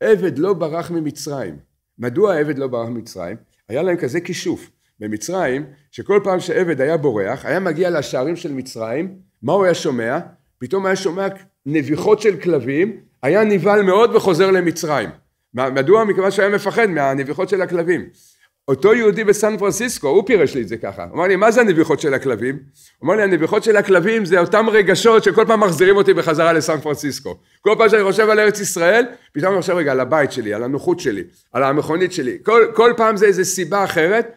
עבד לא ברח ממצרים. מדוע עבד לא ברח ממצרים? היה להם כזה כישוף במצרים, שכל פעם שעבד היה בורח, היה מגיע לשערים של מצרים, מה הוא היה שומע? פתאום היה שומע נביחות של כלבים, היה נבהל מאוד וחוזר למצרים. מדוע? מכיוון שהיה מפחד מהנביחות של הכלבים. אותו יהודי בסן פרנסיסקו, הוא פירש לי את זה ככה. אמר לי, מה זה הנביחות של הכלבים? אמר לי, הנביחות של הכלבים זה אותם רגשות שכל פעם מחזירים אותי בחזרה לסן פרנסיסקו. כל פעם שאני חושב על ארץ ישראל, פתאום אני חושב רגע על הבית שלי, על הנוחות שלי, על המכונית שלי. כל, כל פעם זה איזה סיבה אחרת.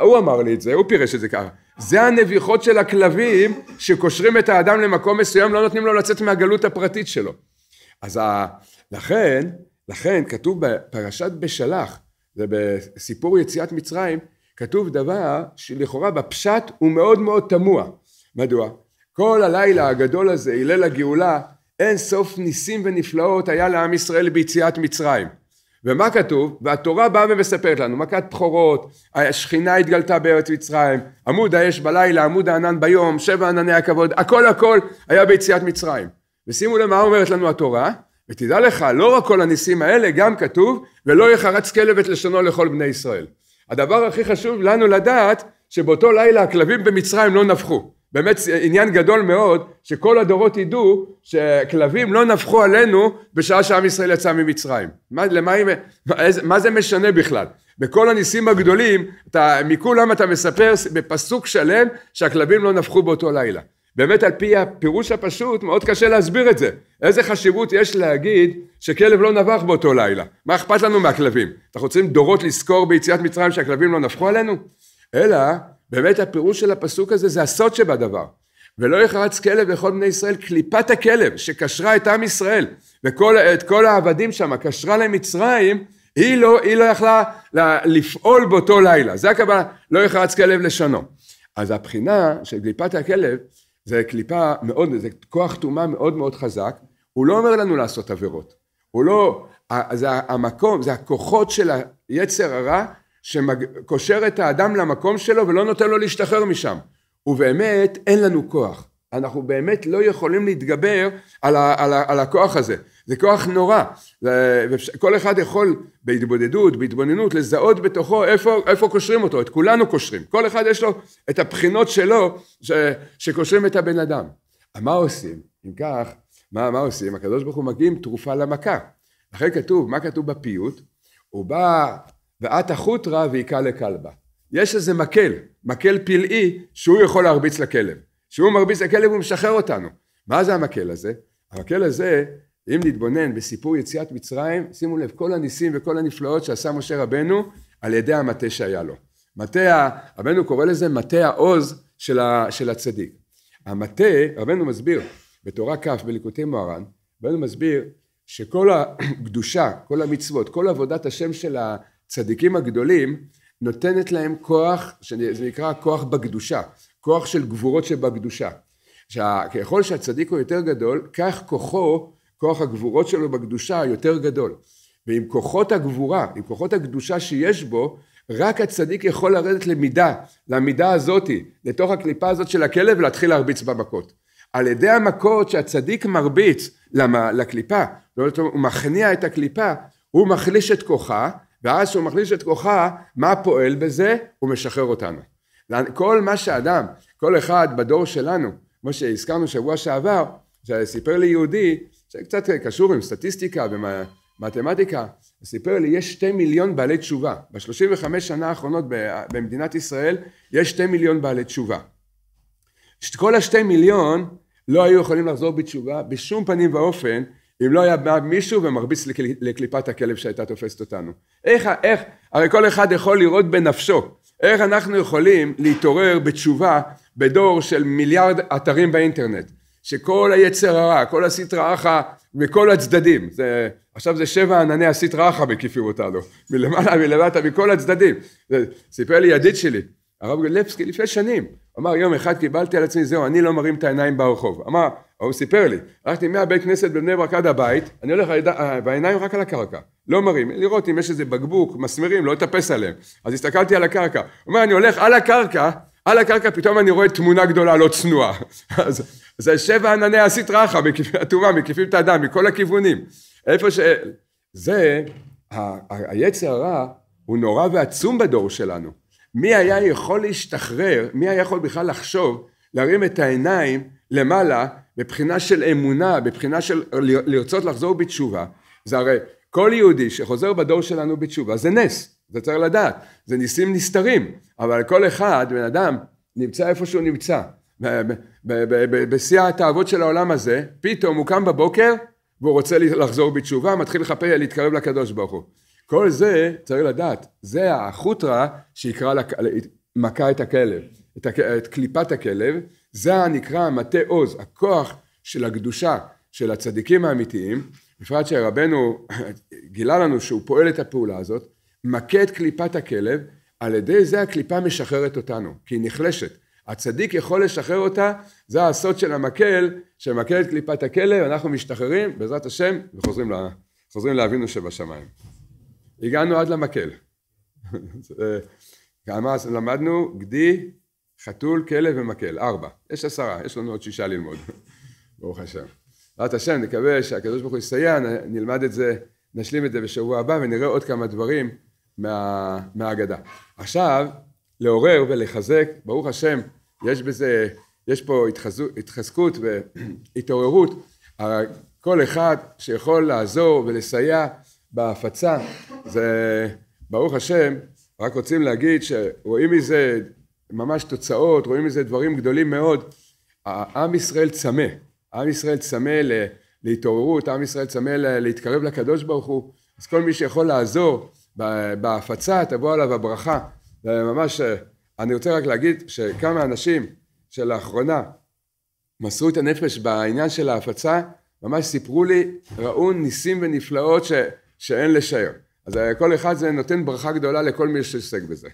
הוא אמר לי את זה, הוא פירש את זה ככה. זה הנביחות של הכלבים שקושרים את האדם למקום מסוים, לא נותנים לו לצאת מהגלות הפרטית שלו. אז ה... לכן, לכן כתוב בפרשת בשלח, זה בסיפור יציאת מצרים, כתוב דבר שלכאורה בפשט הוא מאוד מאוד תמוה. מדוע? כל הלילה הגדול הזה, הלל הגאולה, אין סוף ניסים ונפלאות היה לעם ישראל ביציאת מצרים. ומה כתוב? והתורה באה ומספרת לנו, מכת בכורות, השכינה התגלתה בארץ מצרים, עמוד האש בלילה, עמוד הענן ביום, שבע ענני הכבוד, הכל הכל היה ביציאת מצרים. ושימו למה אומרת לנו התורה, ותדע לך, לא רק כל הניסים האלה, גם כתוב, ולא יחרץ כלב את לשונו לכל בני ישראל. הדבר הכי חשוב לנו לדעת, שבאותו לילה הכלבים במצרים לא נבחו. באמת עניין גדול מאוד, שכל הדורות ידעו שכלבים לא נבחו עלינו בשעה שעם ישראל יצא ממצרים. מה, למה, מה, מה זה משנה בכלל? בכל הניסים הגדולים, אתה, מכולם אתה מספר בפסוק שלם שהכלבים לא נבחו באותו לילה. באמת על פי הפירוש הפשוט מאוד קשה להסביר את זה. איזה חשיבות יש להגיד שכלב לא נבח באותו לילה? מה אכפת לנו מהכלבים? אנחנו רוצים דורות לזכור ביציאת מצרים שהכלבים לא נבחו עלינו? אלא באמת הפירוש של הפסוק הזה זה הסוד שבדבר. ולא יחרץ כלב לכל בני ישראל, קליפת הכלב שקשרה את עם ישראל ואת כל העבדים שם, קשרה למצרים, היא לא, היא לא יכלה לפעול באותו לילה. זה הכוונה, לא יחרץ כלב לשונו. אז הבחינה של קליפת הכלב זה קליפה מאוד, זה כוח טומאה מאוד מאוד חזק, הוא לא אומר לנו לעשות עבירות, הוא לא, זה המקום, זה הכוחות של היצר הרע שקושר את האדם למקום שלו ולא נותן לו להשתחרר משם, ובאמת אין לנו כוח, אנחנו באמת לא יכולים להתגבר על, ה, על, ה, על הכוח הזה, זה כוח נורא. כל אחד יכול בהתבודדות, בהתבוננות, לזהות בתוכו איפה, איפה קושרים אותו, את כולנו קושרים. כל אחד יש לו את הבחינות שלו ש, שקושרים את הבן אדם. מה עושים? אם כך, מה, מה עושים? הקדוש ברוך הוא מגיע עם תרופה למכה. לכן כתוב, מה כתוב בפיוט? הוא בא, ואת החוטרא והיכה לכלבה. יש איזה מקל, מקל פלאי, שהוא יכול להרביץ לכלב. שהוא מרביץ לכלב הוא משחרר אותנו. מה זה המקל הזה? המקל הזה אם נתבונן בסיפור יציאת מצרים, שימו לב, כל הניסים וכל הנפלאות שעשה משה רבנו על ידי המטה שהיה לו. מטה, רבנו קורא לזה מטה העוז של, ה, של הצדיק. המטה, רבנו מסביר בתורה כ' בליקוטי מוהר"ן, רבנו מסביר שכל הקדושה, כל המצוות, כל עבודת השם של הצדיקים הגדולים, נותנת להם כוח, שזה נקרא כוח בקדושה, כוח של גבורות שבקדושה. ככל שהצדיק הוא יותר גדול, כך כוחו כוח הגבורות שלו בקדושה יותר גדול. ועם כוחות הגבורה, עם כוחות הקדושה שיש בו, רק הצדיק יכול לרדת למידה, למידה הזאתי, לתוך הקליפה הזאת של הכלב ולהתחיל להרביץ במכות. על ידי המכות שהצדיק מרביץ, למה? לקליפה, זאת אומרת הוא מכניע את הקליפה, הוא מחליש את כוחה, ואז כשהוא מחליש את כוחה, מה פועל בזה? הוא משחרר אותנו. כל מה שאדם, כל אחד בדור שלנו, כמו שהזכרנו שבוע שעבר, שסיפר לי יהודי, זה קצת קשור עם סטטיסטיקה ומתמטיקה, סיפר לי, יש שתי מיליון בעלי תשובה. ב-35 שנה האחרונות במדינת ישראל, יש שתי מיליון בעלי תשובה. כל השתי מיליון לא היו יכולים לחזור בתשובה בשום פנים ואופן, אם לא היה בא מישהו ומרביץ לקליפת הכלב שהייתה תופסת אותנו. איך, איך, הרי כל אחד יכול לראות בנפשו, איך אנחנו יכולים להתעורר בתשובה בדור של מיליארד אתרים באינטרנט. שכל היצר הרע, כל הסטרא אחא מכל הצדדים, זה, עכשיו זה שבע ענני הסטרא אחא מקיפים אותנו, מלמעלה מלמטה מכל הצדדים. זה, סיפר לי ידיד שלי, הרב גלבסקי לפני שנים, אמר יום אחד קיבלתי על עצמי, זהו, אני לא מרים את העיניים ברחוב. אמר, הוא סיפר לי, הלכתי מהבית כנסת בבני ברק עד הבית, אני הולך, אה, והעיניים רק על הקרקע, לא מרים, לראות אם יש איזה בקבוק, מסמרים, לא אטפס עליהם. אז הסתכלתי על הקרקע, הוא אומר, אני הולך על הקרקע, על הקרקע פתאום אני רואה תמונה גדולה לא צנועה. אז זה שבע ענני הסית רחה, הטומאה, מקיפים את האדם, מכל הכיוונים. איפה ש... זה, היצר הרע הוא נורא ועצום בדור שלנו. מי היה יכול להשתחרר, מי היה יכול בכלל לחשוב, להרים את העיניים למעלה, מבחינה של אמונה, מבחינה של לרצות לחזור בתשובה. זה הרי כל יהודי שחוזר בדור שלנו בתשובה זה נס, זה צריך לדעת, זה ניסים נסתרים, אבל כל אחד, בן אדם, נמצא איפה שהוא נמצא, בשיא התאוות של העולם הזה, פתאום הוא קם בבוקר והוא רוצה לחזור בתשובה, מתחיל לחפה להתקרב לקדוש ברוך הוא. כל זה, צריך לדעת, זה החוטרה שיקרא, לק... מכה את הכלב, את, הק... את קליפת הכלב, זה הנקרא מטה עוז, הכוח של הקדושה של הצדיקים האמיתיים, בפרט שרבנו גילה לנו שהוא פועל את הפעולה הזאת, מכה את קליפת הכלב, על ידי זה הקליפה משחררת אותנו, כי היא נחלשת. הצדיק יכול לשחרר אותה, זה הסוד של המקל, שמקל את קליפת הכלב, אנחנו משתחררים, בעזרת השם, וחוזרים לה, לאבינו שבשמיים. הגענו עד למקל. כמה למדנו? גדי, חתול, כלב ומקל, ארבע. יש עשרה, יש לנו עוד שישה ללמוד, ברוך השם. בעזרת השם נקווה שהקדוש ברוך הוא יסייע, נלמד את זה, נשלים את זה בשבוע הבא ונראה עוד כמה דברים מה, מהאגדה. עכשיו, לעורר ולחזק, ברוך השם, יש בזה, יש פה התחזו, התחזקות והתעוררות, כל אחד שיכול לעזור ולסייע בהפצה, זה ברוך השם, רק רוצים להגיד שרואים מזה ממש תוצאות, רואים מזה דברים גדולים מאוד. עם ישראל צמא. עם ישראל צמא להתעוררות, עם ישראל צמא להתקרב לקדוש ברוך הוא, אז כל מי שיכול לעזור בהפצה, תבוא עליו הברכה. ממש, אה, אני רוצה רק להגיד שכמה אנשים שלאחרונה מסרו את הנפש בעניין של ההפצה, ממש סיפרו לי, ראו ניסים ונפלאות ש, שאין לשער. אז אה, כל אחד זה נותן ברכה גדולה לכל מי שעוסק בזה.